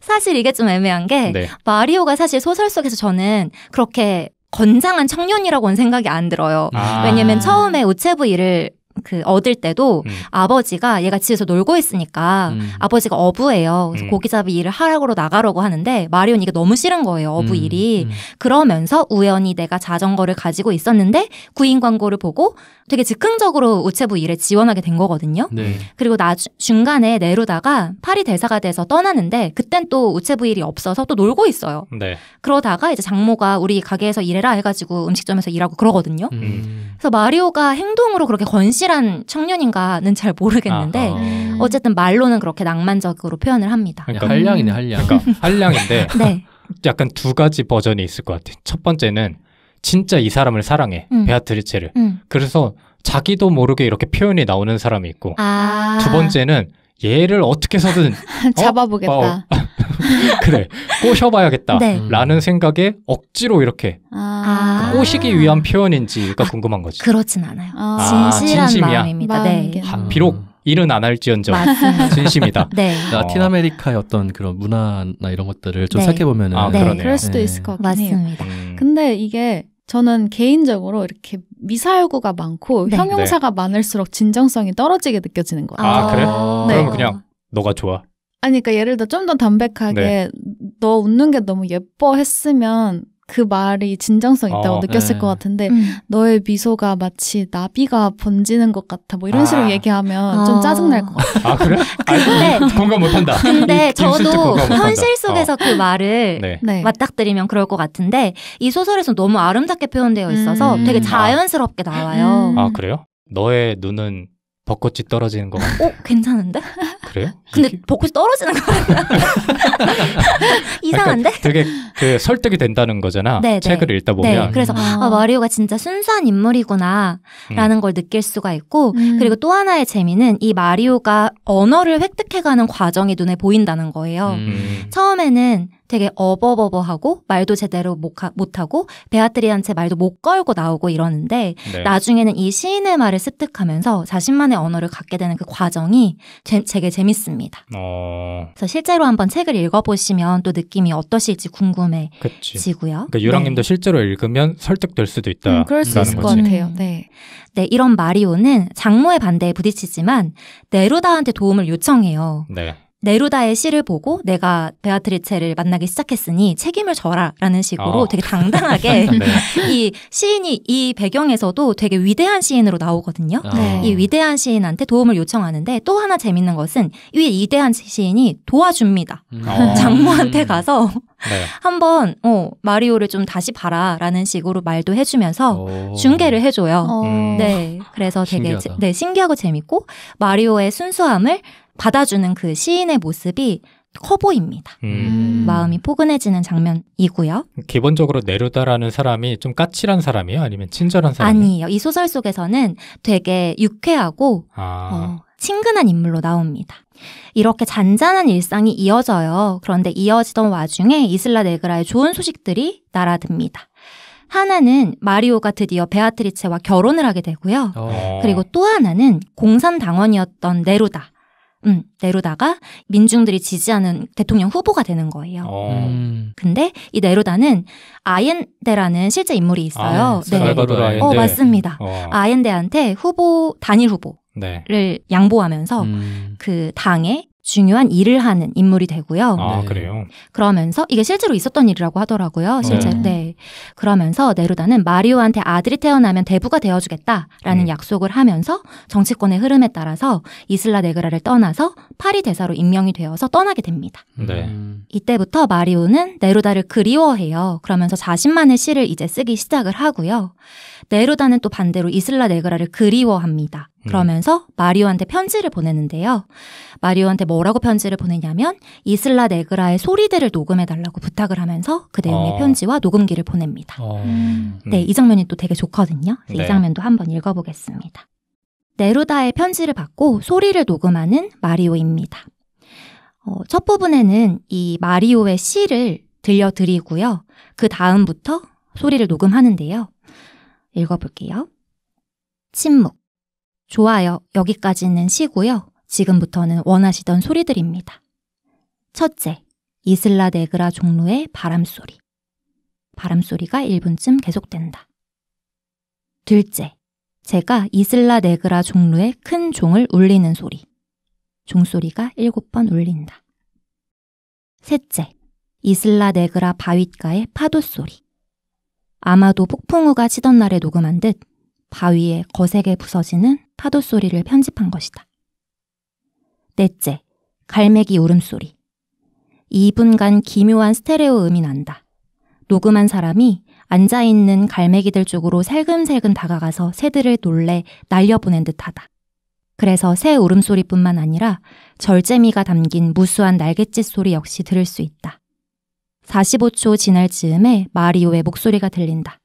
사실 이게 좀 애매한 게 네. 마리오가 사실 소설 속에서 저는 그렇게 건장한 청년이라고는 생각이 안 들어요. 아~ 왜냐면 처음에 우체부 일을 그 얻을 때도 음. 아버지가 얘가 집에서 놀고 있으니까 음. 아버지가 어부예요. 그래서 음. 고기잡이 일을 하라고 나가려고 하는데 마리온 이게 너무 싫은 거예요. 어부 음, 일이. 음. 그러면서 우연히 내가 자전거를 가지고 있었는데 구인 광고를 보고 되게 즉흥적으로 우체부 일에 지원하게 된 거거든요. 네. 그리고 나 중간에 내루다가 파리 대사가 돼서 떠나는데 그땐 또 우체부 일이 없어서 또 놀고 있어요. 네. 그러다가 이제 장모가 우리 가게에서 일해라 해가지고 음식점에서 일하고 그러거든요. 음. 그래서 마리오가 행동으로 그렇게 건시 성실한 청년인가는 잘 모르겠는데 아, 음. 어. 쨌든 말로는 그렇게 낭만적으로 표현을 합니다. 그러니까 한량이네 한량. 그러니까 한량인데 네. 약간 두 가지 버전이 있을 것 같아. 첫 번째는 진짜 이 사람을 사랑해 음. 베아트리체를. 음. 그래서 자기도 모르게 이렇게 표현이 나오는 사람이 있고 아~ 두 번째는 얘를 어떻게 해서든 잡아보겠다. 어, 어, 그래 꼬셔봐야겠다 네. 라는 생각에 억지로 이렇게 아... 꼬시기 위한 표현인지가 아, 궁금한 거지 그렇진 않아요 아, 아 진실한 진심이야? 마음입니다 네. 아, 하, 비록 일은 안 할지언정 맞습니다. 진심이다. 네. 라틴 아, 아메리카의 어떤 그런 문화나 이런 것들을 좀 네. 생각해 보면 아, 네. 그럴 수도 네. 있을 것 같긴 해요. 음. 근데 이게 저는 개인적으로 이렇게 미사여구가 많고 네. 형용사가 많을수록 진정성이 떨어지게 느껴지는 거예요. 아, 그래? 네. 그럼 그냥 너가 좋아. 그러니까 예를 들어 좀 더 담백하게 네. 너 웃는 게 너무 예뻐 했으면 그 말이 진정성 있다고 어, 느꼈을 네. 것 같은데 음. 너의 미소가 마치 나비가 번지는 것 같아 뭐 이런 아. 식으로 얘기하면 아. 좀 짜증날 것 같아. 아 그래? 근데 음, 공감 못한다. 근데 이, 저도 현실 어. 속에서 어. 그 말을 네. 네. 맞닥뜨리면 그럴 것 같은데 이 소설에서 너무 아름답게 표현되어 있어서 음. 되게 아. 자연스럽게 나와요. 음. 아 그래요? 너의 눈은 벚꽃이 떨어지는 거. 어, 괜찮은데? 그래요? 근데 이게? 벚꽃이 떨어지는 거 그러니까 이상한데? 그러니까 되게 그 설득이 된다는 거잖아. 네, 네. 책을 읽다 보면. 네, 그래서 음. 아, 마리오가 진짜 순수한 인물이구나라는 음. 걸 느낄 수가 있고 음. 그리고 또 하나의 재미는 이 마리오가 언어를 획득해가는 과정이 눈에 보인다는 거예요. 음. 처음에는 되게 어버버버하고 말도 제대로 못하고 베아트리한테 말도 못 걸고 나오고 이러는데 네. 나중에는 이 시인의 말을 습득하면서 자신만의 언어를 갖게 되는 그 과정이 제, 되게 재밌습니다. 어... 그래서 실제로 한번 책을 읽어보시면 또 느낌이 어떠실지 궁금해지고요. 그러니까 유랑님도 네. 실제로 읽으면 설득될 수도 있다. 음, 그럴 수 있을 것 같아요. 네. 네, 이런 마리오는 장모의 반대에 부딪히지만 네루다한테 도움을 요청해요. 네. 네루다의 시를 보고 내가 베아트리체를 만나기 시작했으니 책임을 져라라는 식으로 어. 되게 당당하게 네. 이 시인이 이 배경에서도 되게 위대한 시인으로 나오거든요. 어. 이 위대한 시인한테 도움을 요청하는데 또 하나 재밌는 것은 이 위대한 시인이 도와줍니다. 어. 장모한테 음. 가서 네. 한번 어, 마리오를 좀 다시 봐라라는 식으로 말도 해주면서 오. 중계를 해줘요. 오. 어. 네, 그래서 되게 신기하다. 네 신기하고 재밌고 마리오의 순수함을 받아주는 그 시인의 모습이 커 보입니다. 음. 마음이 포근해지는 장면이고요. 기본적으로 네루다라는 사람이 좀 까칠한 사람이에요? 아니면 친절한 사람이에요? 아니에요. 이 소설 속에서는 되게 유쾌하고 아. 어, 친근한 인물로 나옵니다. 이렇게 잔잔한 일상이 이어져요. 그런데 이어지던 와중에 이슬라 네그라의 좋은 소식들이 날아듭니다. 하나는 마리오가 드디어 베아트리체와 결혼을 하게 되고요. 어. 그리고 또 하나는 공산당원이었던 네루다. 음, 네로다가 민중들이 지지하는 대통령 후보가 되는 거예요. 어. 음. 근데 이네로다는 아옌데라는 실제 인물이 있어요. 아, 네. 네. 네. 어, 맞습니다. 어. 아옌데한테 후보 단일 후보 를 네. 양보하면서 음. 그 당의 중요한 일을 하는 인물이 되고요. 아, 네. 그래요? 그러면서 이게 실제로 있었던 일이라고 하더라고요. 실제로. 네. 네. 그러면서 네루다는 마리오한테 아들이 태어나면 대부가 되어주겠다라는 음. 약속을 하면서 정치권의 흐름에 따라서 이슬라 네그라를 떠나서 파리 대사로 임명이 되어서 떠나게 됩니다. 네. 음. 이때부터 마리오는 네루다를 그리워해요. 그러면서 자신만의 시를 이제 쓰기 시작을 하고요. 네루다는 또 반대로 이슬라 네그라를 그리워합니다. 그러면서 마리오한테 편지를 보내는데요. 마리오한테 뭐라고 편지를 보내냐면 이슬라 네그라의 소리들을 녹음해 달라고 부탁을 하면서 그 내용의 어. 편지와 녹음기를 보냅니다. 어. 음. 음. 네, 이 장면이 또 되게 좋거든요. 네. 이 장면도 한번 읽어보겠습니다. 네루다의 편지를 받고 소리를 녹음하는 마리오입니다. 어, 첫 부분에는 이 마리오의 시를 들려드리고요. 그 다음부터 소리를 녹음하는데요. 읽어볼게요. 침묵. 좋아요. 여기까지는 쉬고요. 지금부터는 원하시던 소리들입니다. 첫째, 이슬라 네그라 종로의 바람소리. 바람소리가 1분쯤 계속된다. 둘째, 제가 이슬라 네그라 종로의 큰 종을 울리는 소리. 종소리가 7번 울린다. 셋째, 이슬라 네그라 바윗가의 파도 소리. 아마도 폭풍우가 치던 날에 녹음한 듯 바위에 거세게 부서지는 파도 소리를 편집한 것이다. 넷째, 갈매기 울음소리. 2분간 기묘한 스테레오 음이 난다. 녹음한 사람이 앉아있는 갈매기들 쪽으로 살금살금 다가가서 새들을 놀래 날려보낸 듯하다. 그래서 새 울음소리뿐만 아니라 절제미가 담긴 무수한 날갯짓 소리 역시 들을 수 있다. 45초 지날 즈음에 마리오의 목소리가 들린다.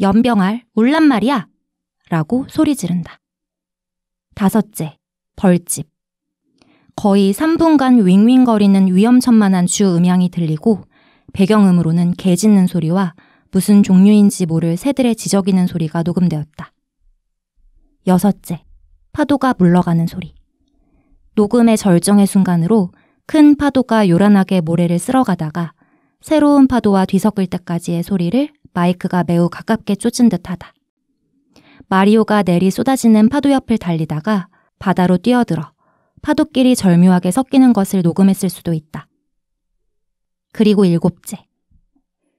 연병알, 울란 말이야! 라고 소리 지른다. 다섯째, 벌집. 거의 3분간 윙윙거리는 위험천만한 주 음향이 들리고 배경음으로는 개 짖는 소리와 무슨 종류인지 모를 새들의 지저귀는 소리가 녹음되었다. 여섯째, 파도가 물러가는 소리. 녹음의 절정의 순간으로 큰 파도가 요란하게 모래를 쓸어가다가 새로운 파도와 뒤섞일 때까지의 소리를 마이크가 매우 가깝게 쫓은 듯하다. 마리오가 내리 쏟아지는 파도 옆을 달리다가 바다로 뛰어들어 파도끼리 절묘하게 섞이는 것을 녹음했을 수도 있다. 그리고 일곱째.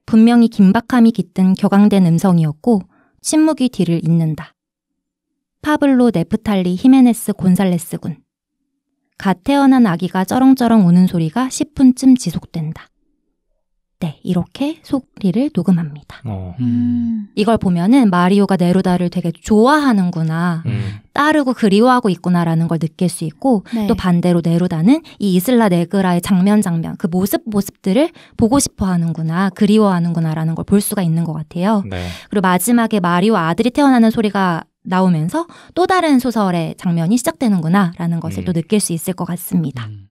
분명히 긴박함이 깃든 격앙된 음성이었고 침묵이 뒤를 잇는다. 파블로 네프탈리 히메네스 곤살레스군. 갓 태어난 아기가 쩌렁쩌렁 우는 소리가 10분쯤 지속된다. 때 네, 이렇게 소리를 녹음합니다. 어. 음. 이걸 보면은 마리오가 네로다를 되게 좋아하는구나, 음. 따르고 그리워하고 있구나라는 걸 느낄 수 있고 네. 또 반대로 네로다는이 이슬라 네그라의 장면 장면 그 모습 모습들을 보고 싶어하는구나, 그리워하는구나라는 걸 볼 수가 있는 것 같아요. 네. 그리고 마지막에 마리오 아들이 태어나는 소리가 나오면서 또 다른 소설의 장면이 시작되는구나라는 것을 음. 또 느낄 수 있을 것 같습니다. 음.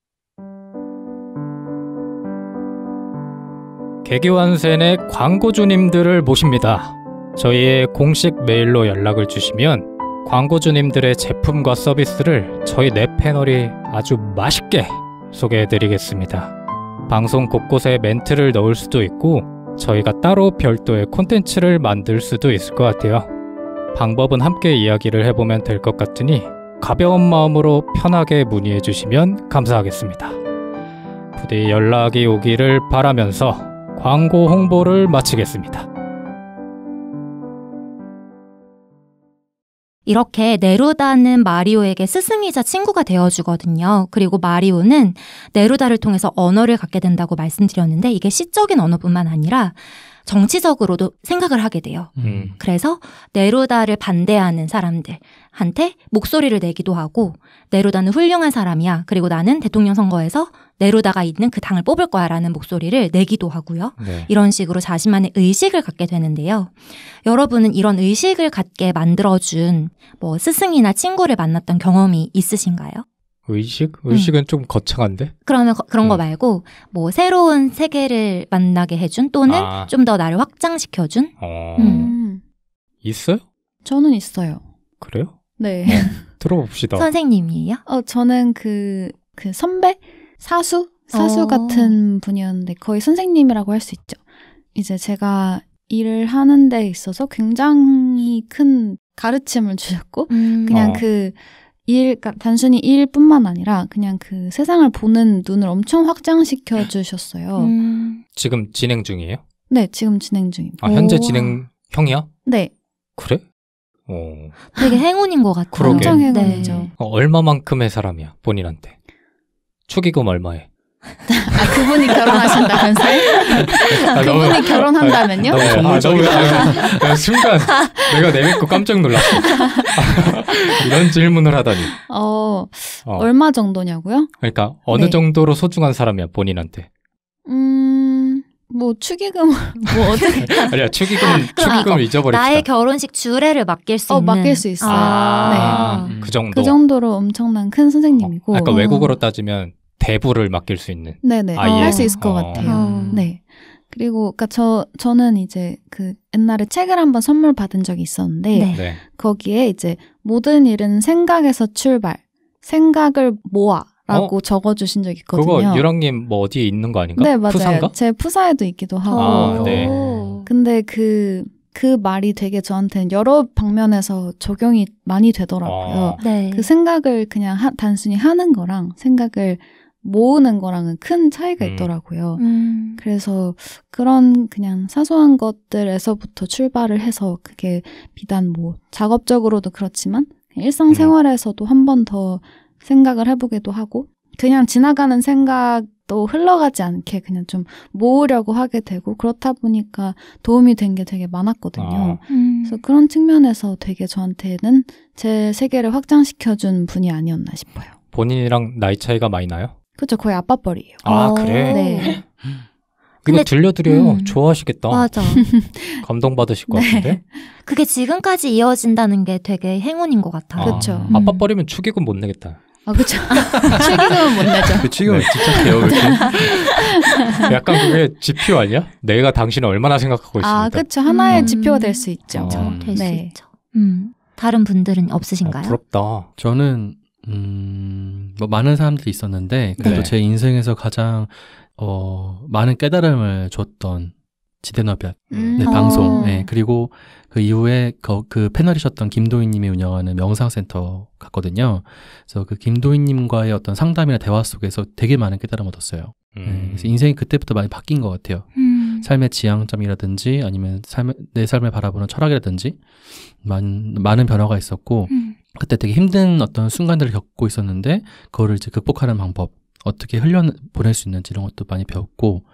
개기완센의 광고주님들을 모십니다. 저희의 공식 메일로 연락을 주시면 광고주님들의 제품과 서비스를 저희 내 네 패널이 아주 맛있게 소개해드리겠습니다. 방송 곳곳에 멘트를 넣을 수도 있고 저희가 따로 별도의 콘텐츠를 만들 수도 있을 것 같아요. 방법은 함께 이야기를 해보면 될 것 같으니 가벼운 마음으로 편하게 문의해 주시면 감사하겠습니다. 부디 연락이 오기를 바라면서 광고 홍보를 마치겠습니다. 이렇게 네루다는 마리오에게 스승이자 친구가 되어주거든요. 그리고 마리오는 네루다를 통해서 언어를 갖게 된다고 말씀드렸는데 이게 시적인 언어뿐만 아니라 정치적으로도 생각을 하게 돼요. 음. 그래서 네루다를 반대하는 사람들한테 목소리를 내기도 하고 네루다는 훌륭한 사람이야. 그리고 나는 대통령 선거에서 내로다가 있는 그 당을 뽑을 거야라는 목소리를 내기도 하고요. 네. 이런 식으로 자신만의 의식을 갖게 되는데요. 여러분은 이런 의식을 갖게 만들어준 뭐 스승이나 친구를 만났던 경험이 있으신가요? 의식? 음. 의식은 음. 좀 거창한데? 그러면 거, 그런 음. 거 말고 뭐 새로운 세계를 만나게 해준 또는 아. 좀더 나를 확장시켜준? 어... 음. 있어요? 저는 있어요. 그래요? 네. 어, 들어봅시다. 선생님이에요? 어, 저는 그, 그 선배? 사수? 사수 어. 같은 분이었는데 거의 선생님이라고 할 수 있죠. 이제 제가 일을 하는 데 있어서 굉장히 큰 가르침을 주셨고, 음. 그냥 어. 그 일, 그러니까 단순히 일뿐만 아니라 그냥 그 세상을 보는 눈을 엄청 확장시켜 주셨어요. 음. 지금 진행 중이에요? 네, 지금 진행 중입니다. 아, 현재 진행형이야? 네. 그래? 오. 되게 행운인 것 같아요. 그러게. 엄청 네. 행운이죠. 네. 어, 얼마만큼의 사람이야, 본인한테? 축의금 얼마에? 아, 그분이 결혼하신다면서 아, 그분이 너무, 결혼한다면요? 아, 너무 아, 정적이다. 아, 아, 순간 내가 내뱉고 깜짝 놀랐어. 이런 질문을 하다니. 어, 어, 얼마 정도냐고요? 그러니까 어느 네. 정도로 소중한 사람이야 본인한테. 음, 뭐 축의금 뭐 어떻게? 아니야 축의금 그 축의금 잊어버리자. 나의 결혼식 주례를 맡길 수 어, 있는. 맡길 수 있어. 아, 네. 음. 그 정도. 그 정도로 엄청난 큰 선생님이고. 어, 약간 외국어로 따지면 대부를 맡길 수 있는. 네네. 아, 예. 할수 있을 것 어. 같아요. 음. 네. 그리고 그니까 저 저는 이제 그 옛날에 책을 한번 선물 받은 적이 있었는데 네. 네. 거기에 이제 모든 일은 생각에서 출발, 생각을 모아. 라고 어? 적어주신 적이 있거든요. 그거 유랑님 뭐 어디에 있는 거 아닌가? 네 맞아요. 푸사인가? 제 푸사에도 있기도 하고. 아, 네. 근데 그그 그 말이 되게 저한테는 여러 방면에서 적용이 많이 되더라고요. 아. 네. 그 생각을 그냥 하, 단순히 하는 거랑 생각을 모으는 거랑은 큰 차이가 음. 있더라고요. 음. 그래서 그런 그냥 사소한 것들에서부터 출발을 해서 그게 비단 뭐 작업적으로도 그렇지만 일상생활에서도 음. 한번 더 생각을 해보기도 하고 그냥 지나가는 생각도 흘러가지 않게 그냥 좀 모으려고 하게 되고 그렇다 보니까 도움이 된 게 되게 많았거든요. 아. 음. 그래서 그런 측면에서 되게 저한테는 제 세계를 확장시켜준 분이 아니었나 싶어요. 본인이랑 나이 차이가 많이 나요? 그렇죠. 거의 아빠 뻘이에요. 아, 어. 그래? 네. 근데, 이거 들려드려요. 음. 좋아하시겠다. 맞아. 감동받으실 것 네. 같은데? 그게 지금까지 이어진다는 게 되게 행운인 것 같아요. 아, 그렇죠. 아빠 음. 버면 축의금 못 내겠다. 아, 그쵸. 책임은 못 내죠. 그 책임은 진짜 개요, 약간 그게 지표 아니야? 내가 당신을 얼마나 생각하고 아, 있습니까? 아, 그쵸. 하나의 음... 지표가 될 수 있죠. 아, 어. 될수 네. 있죠. 음. 다른 분들은 어, 없으신가요? 어, 부럽다. 저는, 음, 뭐 많은 사람들이 있었는데 그래도 네. 제 인생에서 가장 어, 많은 깨달음을 줬던 지대너비 음. 네, 방송. 어. 네, 그리고 그 이후에 그, 그 패널이셨던 김도희님이 운영하는 명상센터 갔거든요. 그래서 그 김도희님과의 어떤 상담이나 대화 속에서 되게 많은 깨달음을 얻었어요. 네, 음. 네, 그래서 인생이 그때부터 많이 바뀐 것 같아요. 음. 삶의 지향점이라든지 아니면 삶, 내 삶을 바라보는 철학이라든지 많, 많은 변화가 있었고 음. 그때 되게 힘든 어떤 순간들을 겪고 있었는데 그거를 이제 극복하는 방법 어떻게 훈련 보낼 수 있는지 이런 것도 많이 배웠고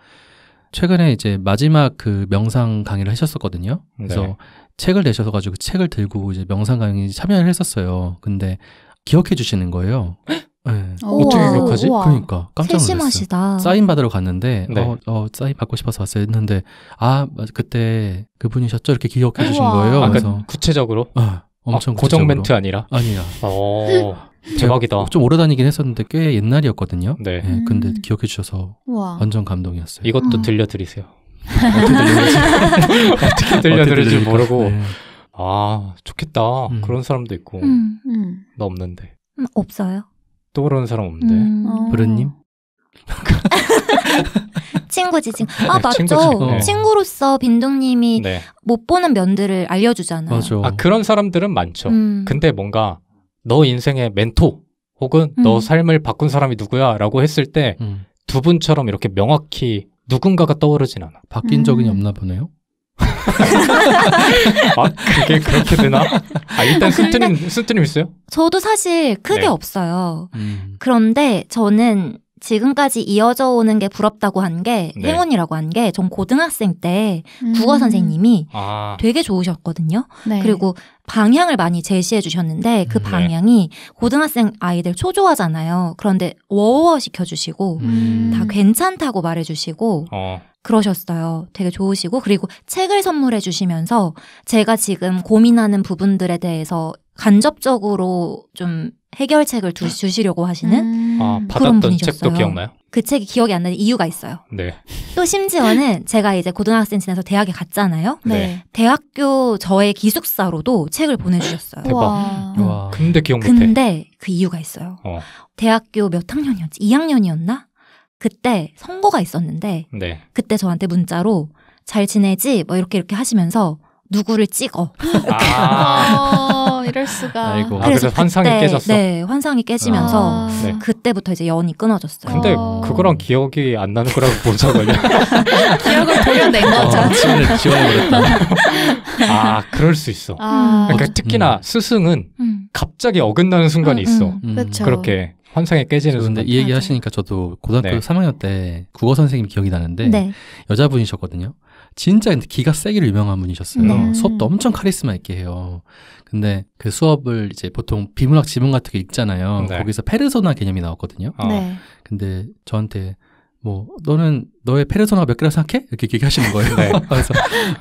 최근에 이제 마지막 그 명상 강의를 하셨었거든요. 그래서 네. 책을 내셔서 가지고 책을 들고 이제 명상 강의 참여를 했었어요. 근데 기억해 주시는 거예요. 네. 어떻게 기억하지? 우와. 그러니까 깜짝 놀랐어요. 사인 받으러 갔는데 네. 어, 어, 사인 받고 싶어서 왔어요 했는데 아 그때 그분이셨죠 이렇게 기억해 주신 거예요. 아, 그래서 구체적으로. 어. 엄청 아, 고정 멘트 아니라? 아니야. 어. 대박이다. 좀 오래 다니긴 했었는데 꽤 옛날이었거든요. 네. 네 근데 음. 기억해 주셔서 우와. 완전 감동이었어요. 이것도 음. 들려드리세요. 어떻게 들려드릴지 모르고 네. 아 좋겠다 음. 그런 사람도 있고 음, 음. 나 없는데 없어요. 또 그런 사람 없는데 브루님 어. 그, 친구 지칭. 그, 아 네, 맞죠. 친구, 어. 네. 친구로서 빈둥님이 네. 못 보는 면들을 알려주잖아요. 맞아. 아 그런 사람들은 많죠. 음. 근데 뭔가 너 인생의 멘토 혹은 음. 너 삶을 바꾼 사람이 누구야라고 했을 때두 음. 분처럼 이렇게 명확히 누군가가 떠오르진 않아. 바뀐 적이 음. 없나 보네요. 아, 그게 그렇게 되나? 아, 일단 스트님스트님 아, 있어요? 저도 사실 크게 네. 없어요. 음. 그런데 저는 지금까지 이어져 오는 게 부럽다고 한게 네. 행운이라고 한 게 전 고등학생 때 음. 국어 선생님이 아. 되게 좋으셨거든요. 네. 그리고 방향을 많이 제시해 주셨는데 그 네. 방향이 고등학생 아이들 초조하잖아요. 그런데 워워 시켜 주시고 음. 다 괜찮다고 말해 주시고 어. 그러셨어요. 되게 좋으시고 그리고 책을 선물해 주시면서 제가 지금 고민하는 부분들에 대해서 간접적으로 좀 해결책을 두, 아. 주시려고 하시는 음. 아, 그런 분이셨어요. 책도 기억나요? 그 책이 기억이 안 나는 이유가 있어요. 네. 또 심지어는 제가 이제 고등학생 지나서 대학에 갔잖아요. 네. 네. 대학교 저의 기숙사로도 책을 보내주셨어요. 대박. 와. 음. 근데 기억 못해. 근데 그 이유가 있어요. 어. 대학교 몇 학년이었지? 2학년이었나? 그때 선거가 있었는데 네. 그때 저한테 문자로 잘 지내지? 뭐 이렇게 이렇게 하시면서 누구를 찍어. 아. 어. 이럴 수가. 아이고. 아, 그래서, 그래서 환상이 그때, 깨졌어. 네, 환상이 깨지면서 아. 네. 그때부터 이제 연이 끊어졌어요. 근데 어. 그거랑 기억이 안 나는 거랑 뭔 상관이야? 기억을 도려낸 거죠. 지원을 지원버렸다 아, 그럴 수 있어. 아. 그러니까 특히나 음. 스승은 음. 갑자기 어긋나는 순간이 음, 있어. 음. 음. 그렇죠. 그렇게 환상에 깨지는 그런이 얘기 하시니까 저도 고등학교 네. 3학년 때 국어 선생님 기억이 나는데 네. 여자분이셨거든요. 진짜 근데 기가 세기로 유명한 분이셨어요. 음. 네. 수업도 엄청 카리스마 있게 해요. 근데 그 수업을 이제 보통 비문학 지문 같은 거 읽잖아요. 네. 거기서 페르소나 개념이 나왔거든요. 어. 네. 근데 저한테 뭐 너는 너의 페르소나 몇 개라 생각해? 이렇게 얘기하시는 거예요. 네. 그래서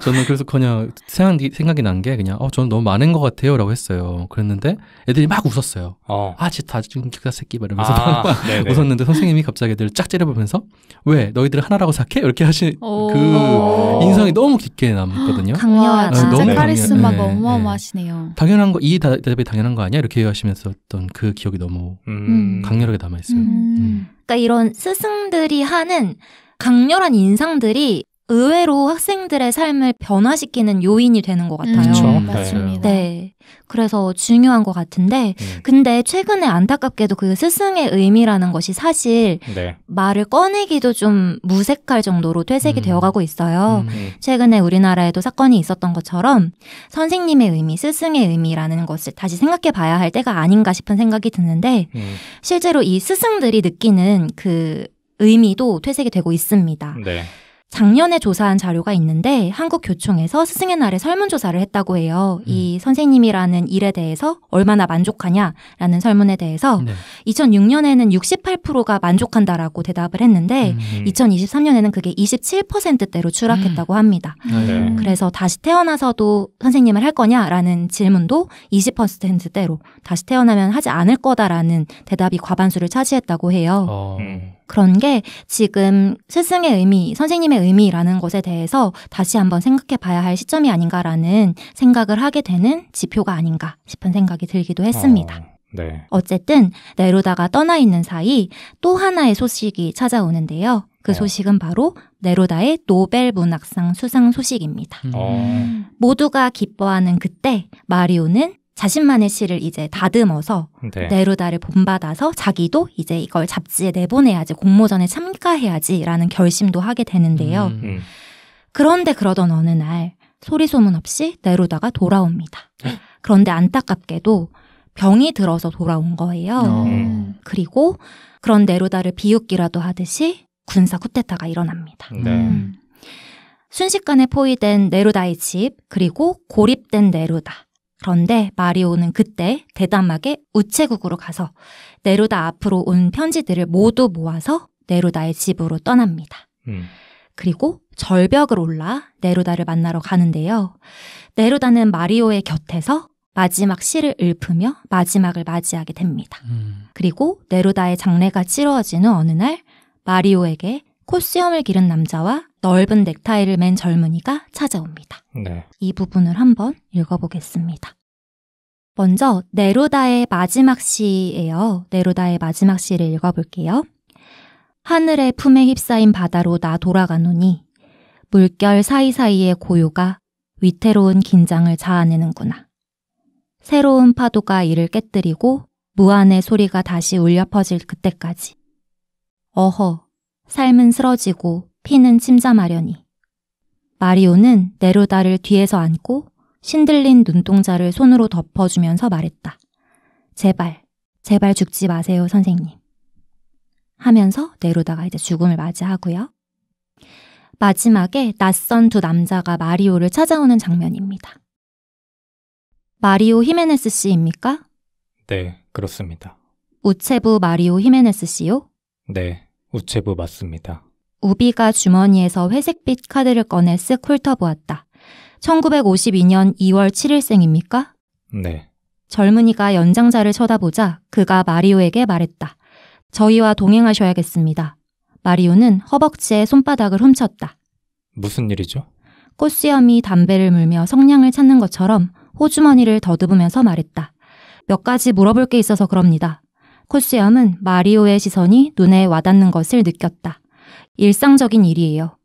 저는 그래서 그냥 생각이 생각이 난 게 그냥 어 저는 너무 많은 것 같아요라고 했어요. 그랬는데 애들이 막 웃었어요. 어. 아쟤다 지금 기가 새끼 말하면서 아, 웃었는데 선생님이 갑자기 애들 쫙 째려보면서 왜너희들 하나라고 생각해? 이렇게 하신 그 인상이 너무 깊게 남거든요. 강렬한 아, 네, 진짜 카리스마가 네, 어마어마하시네요. 당연한 거 이 대답이 당연한 거 아니야? 이렇게 얘기 하시면서 어떤 그 기억이 너무 음. 음. 강렬하게 남아 있어요. 음. 음. 그러니까 이런 스승들이 하는 강렬한 인상들이 의외로 학생들의 삶을 변화시키는 요인이 되는 것 같아요. 그렇 음, 네. 맞습니다. 네. 그래서 중요한 것 같은데, 음. 근데 최근에 안타깝게도 그 스승의 의미라는 것이 사실 네. 말을 꺼내기도 좀 무색할 정도로 퇴색이 음. 되어가고 있어요. 음. 최근에 우리나라에도 사건이 있었던 것처럼 선생님의 의미, 스승의 의미라는 것을 다시 생각해 봐야 할 때가 아닌가 싶은 생각이 드는데, 음. 실제로 이 스승들이 느끼는 그 의미도 퇴색이 되고 있습니다. 네. 작년에 조사한 자료가 있는데 한국교총에서 스승의 날에 설문조사를 했다고 해요. 음. 이 선생님이라는 일에 대해서 얼마나 만족하냐라는 설문에 대해서 네. 2006년에는 68%가 만족한다라고 대답을 했는데 음. 2023년에는 그게 27%대로 추락했다고 음. 합니다. 네. 네. 그래서 다시 태어나서도 선생님을 할 거냐라는 질문도 20%대로 다시 태어나면 하지 않을 거다라는 대답이 과반수를 차지했다고 해요. 어. 음. 그런 게 지금 스승의 의미, 선생님의 의미라는 것에 대해서 다시 한번 생각해 봐야 할 시점이 아닌가라는 생각을 하게 되는 지표가 아닌가 싶은 생각이 들기도 했습니다. 어... 네. 어쨌든 네로다가 떠나 있는 사이 또 하나의 소식이 찾아오는데요. 그 네. 소식은 바로 네로다의 노벨 문학상 수상 소식입니다. 음. 어. 모두가 기뻐하는 그때 마리오는 자신만의 시를 이제 다듬어서 네. 네루다를 본받아서 자기도 이제 이걸 잡지에 내보내야지 공모전에 참가해야지라는 결심도 하게 되는데요. 음, 음. 그런데 그러던 어느 날 소리 소문 없이 네루다가 돌아옵니다. 그런데 안타깝게도 병이 들어서 돌아온 거예요. 음. 그리고 그런 네루다를 비웃기라도 하듯이 군사 쿠데타가 일어납니다. 네. 음. 순식간에 포위된 네루다의 집 그리고 고립된 네루다 그런데 마리오는 그때 대담하게 우체국으로 가서 네루다 앞으로 온 편지들을 모두 모아서 네루다의 집으로 떠납니다. 음. 그리고 절벽을 올라 네루다를 만나러 가는데요. 네루다는 마리오의 곁에서 마지막 시를 읊으며 마지막을 맞이하게 됩니다. 음. 그리고 네루다의 장례가 치러지는 어느 날 마리오에게 콧수염을 기른 남자와 넓은 넥타이를 맨 젊은이가 찾아옵니다. 네. 이 부분을 한번 읽어보겠습니다. 먼저 네로다의 마지막 시예요. 네로다의 마지막 시를 읽어볼게요. 하늘의 품에 휩싸인 바다로 나 돌아가노니 물결 사이사이의 고요가 위태로운 긴장을 자아내는구나. 새로운 파도가 이를 깨뜨리고 무한의 소리가 다시 울려 퍼질 그때까지. 어허, 삶은 쓰러지고 피는 침자 마련이. 마리오는 네로다를 뒤에서 안고 신들린 눈동자를 손으로 덮어주면서 말했다. 제발, 제발 죽지 마세요, 선생님. 하면서 네로다가 이제 죽음을 맞이하고요. 마지막에 낯선 두 남자가 마리오를 찾아오는 장면입니다. 마리오 히메네스 씨입니까? 네, 그렇습니다. 우체부 마리오 히메네스 씨요? 네, 우체부 맞습니다. 우비가 주머니에서 회색빛 카드를 꺼내 쓱 훑어보았다. 1952년 2월 7일생입니까? 네. 젊은이가 연장자를 쳐다보자 그가 마리오에게 말했다. 저희와 동행하셔야겠습니다. 마리오는 허벅지에 손바닥을 훔쳤다. 무슨 일이죠? 꽃수염이 담배를 물며 성냥을 찾는 것처럼 호주머니를 더듬으면서 말했다. 몇 가지 물어볼 게 있어서 그럽니다. 코시엄은 마리오의 시선이 눈에 와닿는 것을 느꼈다. 일상적인 일이에요.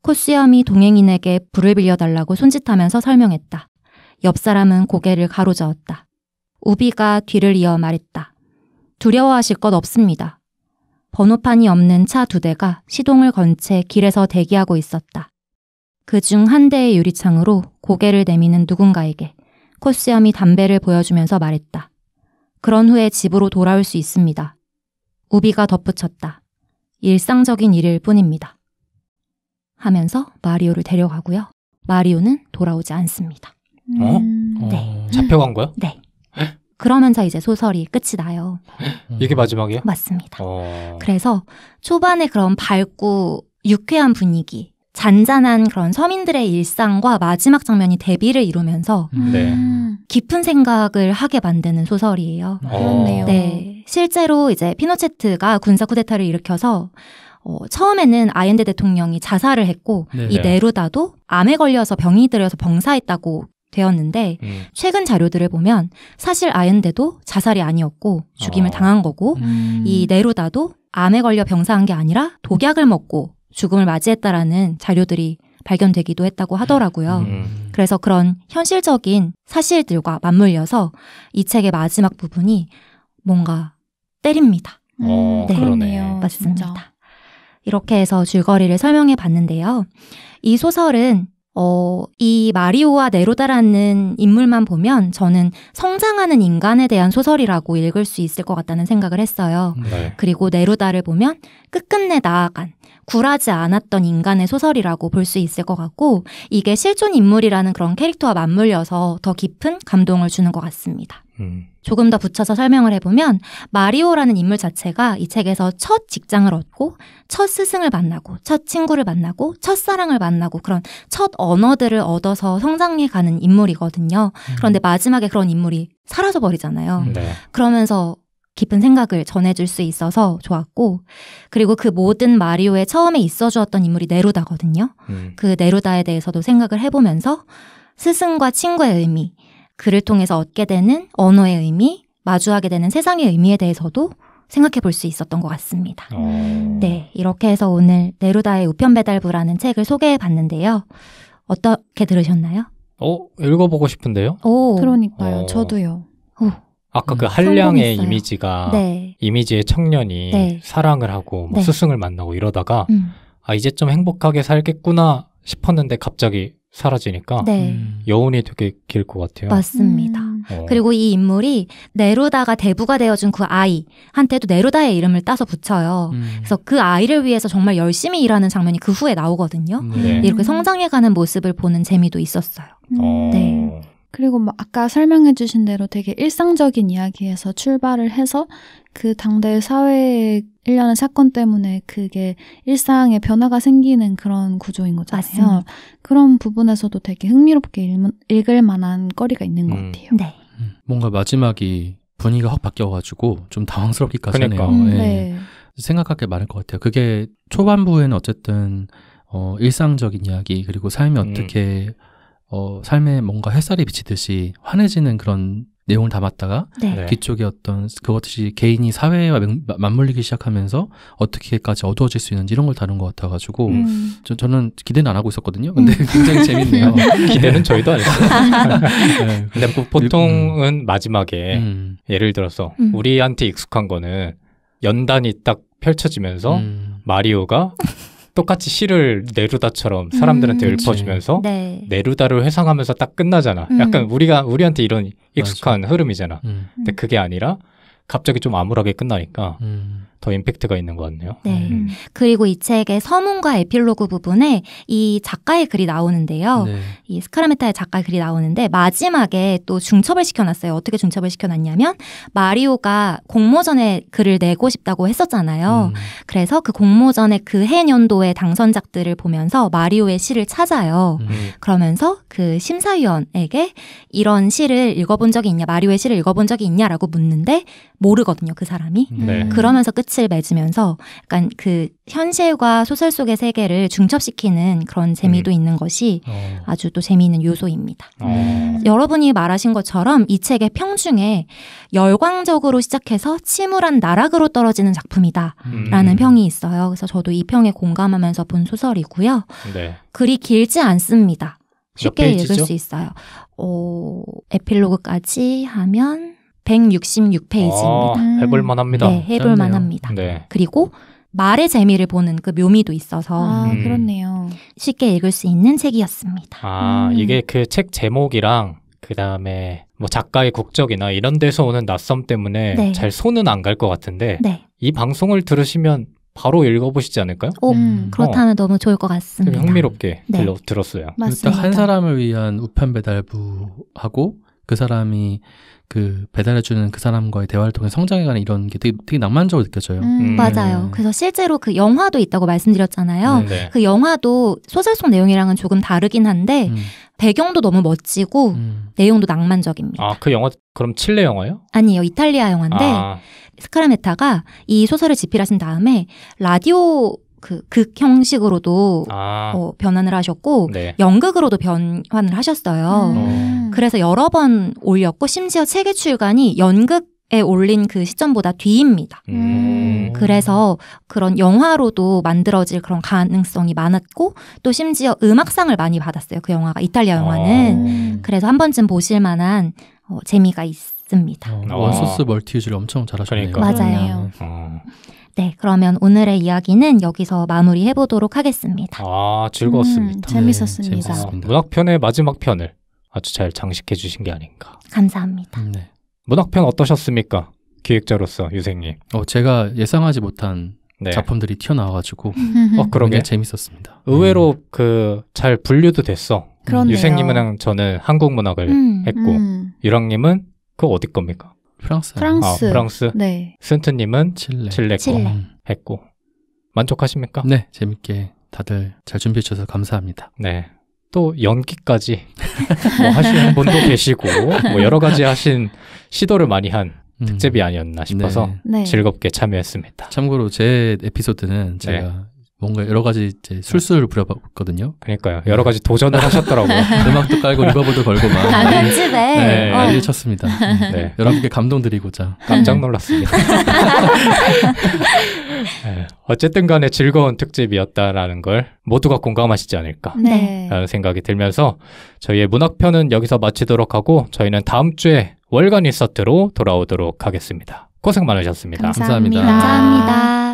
코시엄이 동행인에게 불을 빌려달라고 손짓하면서 설명했다. 옆 사람은 고개를 가로저었다. 우비가 뒤를 이어 말했다. 두려워하실 것 없습니다. 번호판이 없는 차 두 대가 시동을 건 채 길에서 대기하고 있었다. 그 중 한 대의 유리창으로 고개를 내미는 누군가에게 코시엄이 담배를 보여주면서 말했다. 그런 후에 집으로 돌아올 수 있습니다. 우비가 덧붙였다. 일상적인 일일 뿐입니다. 하면서 마리오를 데려가고요. 마리오는 돌아오지 않습니다. 어? 음... 어, 네. 잡혀간 거야? 네. 그러면서 이제 소설이 끝이 나요. 이게 마지막이야? 맞습니다. 어... 그래서 초반에 그런 밝고 유쾌한 분위기, 잔잔한 그런 서민들의 일상과 마지막 장면이 대비를 이루면서 음. 네. 깊은 생각을 하게 만드는 소설이에요. 어. 그렇네요. 네. 실제로 이제 피노체트가 군사 쿠데타를 일으켜서 어, 처음에는 아옌데 대통령이 자살을 했고 네네. 이 네루다도 암에 걸려서 병이 들어서 병사했다고 되었는데 음. 최근 자료들을 보면 사실 아옌데도 자살이 아니었고 죽임을 어. 당한 거고 음. 이 네루다도 암에 걸려 병사한 게 아니라 독약을 먹고 죽음을 맞이했다라는 자료들이 발견되기도 했다고 하더라고요. 음. 그래서 그런 현실적인 사실들과 맞물려서 이 책의 마지막 부분이 뭔가 때립니다. 어, 음, 네, 그러네요. 맞습니다. 진짜. 이렇게 해서 줄거리를 설명해 봤는데요. 이 소설은 어, 이 마리오와 네로다라는 인물만 보면 저는 성장하는 인간에 대한 소설이라고 읽을 수 있을 것 같다는 생각을 했어요. 네. 그리고 네로다를 보면 끝끝내 나아간 굴하지 않았던 인간의 소설이라고 볼 수 있을 것 같고 이게 실존 인물이라는 그런 캐릭터와 맞물려서 더 깊은 감동을 주는 것 같습니다. 음. 조금 더 붙여서 설명을 해보면 마리오라는 인물 자체가 이 책에서 첫 직장을 얻고 첫 스승을 만나고 첫 친구를 만나고 첫 사랑을 만나고 그런 첫 언어들을 얻어서 성장해가는 인물이거든요. 음. 그런데 마지막에 그런 인물이 사라져 버리잖아요. 네. 그러면서 깊은 생각을 전해줄 수 있어서 좋았고 그리고 그 모든 마리오의 처음에 있어주었던 인물이 네루다거든요. 음. 그 네루다에 대해서도 생각을 해보면서 스승과 친구의 의미, 그를 통해서 얻게 되는 언어의 의미, 마주하게 되는 세상의 의미에 대해서도 생각해 볼 수 있었던 것 같습니다. 오. 어. 네, 이렇게 해서 오늘 네루다의 우편 배달부라는 책을 소개해 봤는데요. 어떻게 들으셨나요? 어, 읽어보고 싶은데요? 오, 그러니까요. 오. 어. 저도요. 오, 아까 그 한량의 이미지가 네. 이미지의 청년이 네. 사랑을 하고 뭐 네. 스승을 만나고 이러다가 음. 아 이제 좀 행복하게 살겠구나 싶었는데 갑자기 사라지니까 음. 여운이 되게 길 것 같아요. 맞습니다. 음. 어. 그리고 이 인물이 네로다가 대부가 되어준 그 아이한테도 네로다의 이름을 따서 붙여요. 음. 그래서 그 아이를 위해서 정말 열심히 일하는 장면이 그 후에 나오거든요. 네. 이렇게 성장해가는 모습을 보는 재미도 있었어요. 어. 네. 그리고 뭐 아까 설명해 주신 대로 되게 일상적인 이야기에서 출발을 해서 그 당대 사회의 일련의 사건 때문에 그게 일상에 변화가 생기는 그런 구조인 거잖아요. 맞습니다. 그런 부분에서도 되게 흥미롭게 읽, 을 만한 거리가 있는 것 음. 같아요. 네. 음. 뭔가 마지막이 분위기가 확 바뀌어가지고 좀 당황스럽기까지 그러니까. 하네요. 음, 네. 네. 생각할 게 많을 것 같아요. 그게 초반부에는 어쨌든 어, 일상적인 이야기 그리고 삶이 음. 어떻게 음. 어, 삶에 뭔가 햇살이 비치듯이 환해지는 그런 내용을 담았다가 네. 뒤쪽에 네. 어떤 그것이 개인이 사회와 맞물리기 시작하면서 어떻게까지 어두워질 수 있는지 이런 걸 다룬 것 같아가지고 음. 저, 저는 기대는 안 하고 있었거든요. 근데 음. 굉장히 재밌네요. 네. 기대는 저희도 안 했어요. 네. 근데 뭐 보통은 마지막에 음. 예를 들어서 음. 우리한테 익숙한 거는 연단이 딱 펼쳐지면서 음. 마리오가 똑같이 시를 네루다처럼 사람들한테 음. 읊어주면서 네. 네루다를 회상하면서 딱 끝나잖아. 음. 약간 우리가 우리한테 이런 익숙한 맞아. 흐름이잖아. 음. 근데 그게 아니라 갑자기 좀 암울하게 끝나니까 음. 더 임팩트가 있는 것 같네요. 네. 음. 그리고 이 책의 서문과 에필로그 부분에 이 작가의 글이 나오는데요. 네. 이 스카라메타의 작가 의 글이 나오는데 마지막에 또 중첩을 시켜놨어요. 어떻게 중첩을 시켜놨냐면 마리오가 공모전에 글을 내고 싶다고 했었잖아요. 음. 그래서 그 공모전에 그해 년도의 당선작들을 보면서 마리오의 시를 찾아요. 음. 그러면서 그 심사위원에게 이런 시를 읽어본 적이 있냐, 마리오의 시를 읽어본 적이 있냐라고 묻는데 모르거든요. 그 사람이. 네. 그러면서 끝. 덧붙을 맺으면서 약간 그 현실과 소설 속의 세계를 중첩시키는 그런 재미도 음. 있는 것이 어. 아주 또 재미있는 요소입니다. 어. 여러분이 말하신 것처럼 이 책의 평중에 열광적으로 시작해서 침울한 나락으로 떨어지는 작품이다라는 음. 평이 있어요. 그래서 저도 이 평에 공감하면서 본 소설이고요. 네. 글이 길지 않습니다. 쉽게 읽을 수 있어요. 어, 에필로그까지 하면 166페이지입니다. 아, 해볼 만합니다. 네, 해볼 만합니다. 네. 그리고 말의 재미를 보는 그 묘미도 있어서 아, 음. 그렇네요. 쉽게 읽을 수 있는 책이었습니다. 아, 음. 이게 그 그책 제목이랑 그 다음에 뭐 작가의 국적이나 이런 데서 오는 낯섦 때문에 네. 잘 손은 안 갈 것 같은데 네. 이 방송을 들으시면 바로 읽어보시지 않을까요? 오, 음. 그렇다면 어. 너무 좋을 것 같습니다. 흥미롭게 네. 들었어요. 맞습니다. 일단 한 사람을 위한 우편 배달부하고 그 사람이 그 배달해주는 그 사람과의 대화를 통해 성장해가는 이런 게 되게, 되게 낭만적으로 느껴져요. 음, 음. 맞아요. 네. 그래서 실제로 그 영화도 있다고 말씀드렸잖아요. 네. 네. 그 영화도 소설 속 내용이랑은 조금 다르긴 한데 음. 배경도 너무 멋지고 음. 내용도 낭만적입니다. 아, 그 영화 그럼 칠레 영화요? 아니요, 이탈리아 영화인데 아. 스카라메타가 이 소설을 집필하신 다음에 라디오 그극 형식으로도 아. 어, 변환을 하셨고 네. 연극으로도 변환을 하셨어요. 음. 어. 그래서 여러 번 올렸고 심지어 세계 출간이 연극에 올린 그 시점보다 뒤입니다. 음. 음. 그래서 그런 영화로도 만들어질 그런 가능성이 많았고 또 심지어 음악상을 많이 받았어요. 그 영화가 이탈리아 아. 영화는 아. 그래서 한 번쯤 보실 만한 어, 재미가 있습니다. 원소스 어. 음. 멀티즈를 엄청 잘하셨네요. 그러니까. 맞아요. 음. 네, 그러면 오늘의 이야기는 여기서 마무리해 보도록 하겠습니다. 아, 즐거웠습니다. 음, 네, 재밌었습니다. 네, 재밌었습니다. 문학편의 마지막 편을 아주 잘 장식해 주신 게 아닌가. 감사합니다. 음, 네. 문학편 어떠셨습니까? 기획자로서 유생님. 어, 제가 예상하지 못한 네. 작품들이 튀어나와가지고 어, 그러게 재밌었습니다. 의외로 음. 그잘 분류도 됐어. 그렇네요. 유생님은 저는 한국 문학을 음, 했고 유랑님은 음. 그 어디 겁니까? 프랑스. 프랑스. 아, 프랑스. 네. 스트님은 칠레. 칠레 거 칠레. 했고 만족하십니까? 네, 재밌게 다들 잘 준비해 주셔서 감사합니다. 네. 또 연기까지 뭐 하시는 분도 계시고 뭐 여러 가지 하신 시도를 많이 한 음. 특집이 아니었나 싶어서 네. 네. 즐겁게 참여했습니다. 참고로 제 에피소드는 제가 네. 뭔가 여러 가지 이제 술술을 부려봤거든요. 그러니까요. 여러 가지 도전을 하셨더라고요. 음악도 깔고 리버브도 걸고 막. 다단집에. 네, 어. 네. 난리 네, 쳤습니다. 네. 네. 여러분께 감동드리고자. 깜짝 놀랐습니다. 네. 어쨌든 간에 즐거운 특집이었다라는 걸 모두가 공감하시지 않을까 네. 라는 생각이 들면서 저희의 문학편은 여기서 마치도록 하고 저희는 다음 주에 월간 리서트로 돌아오도록 하겠습니다. 고생 많으셨습니다 감사합니다. 감사합니다. 감사합니다.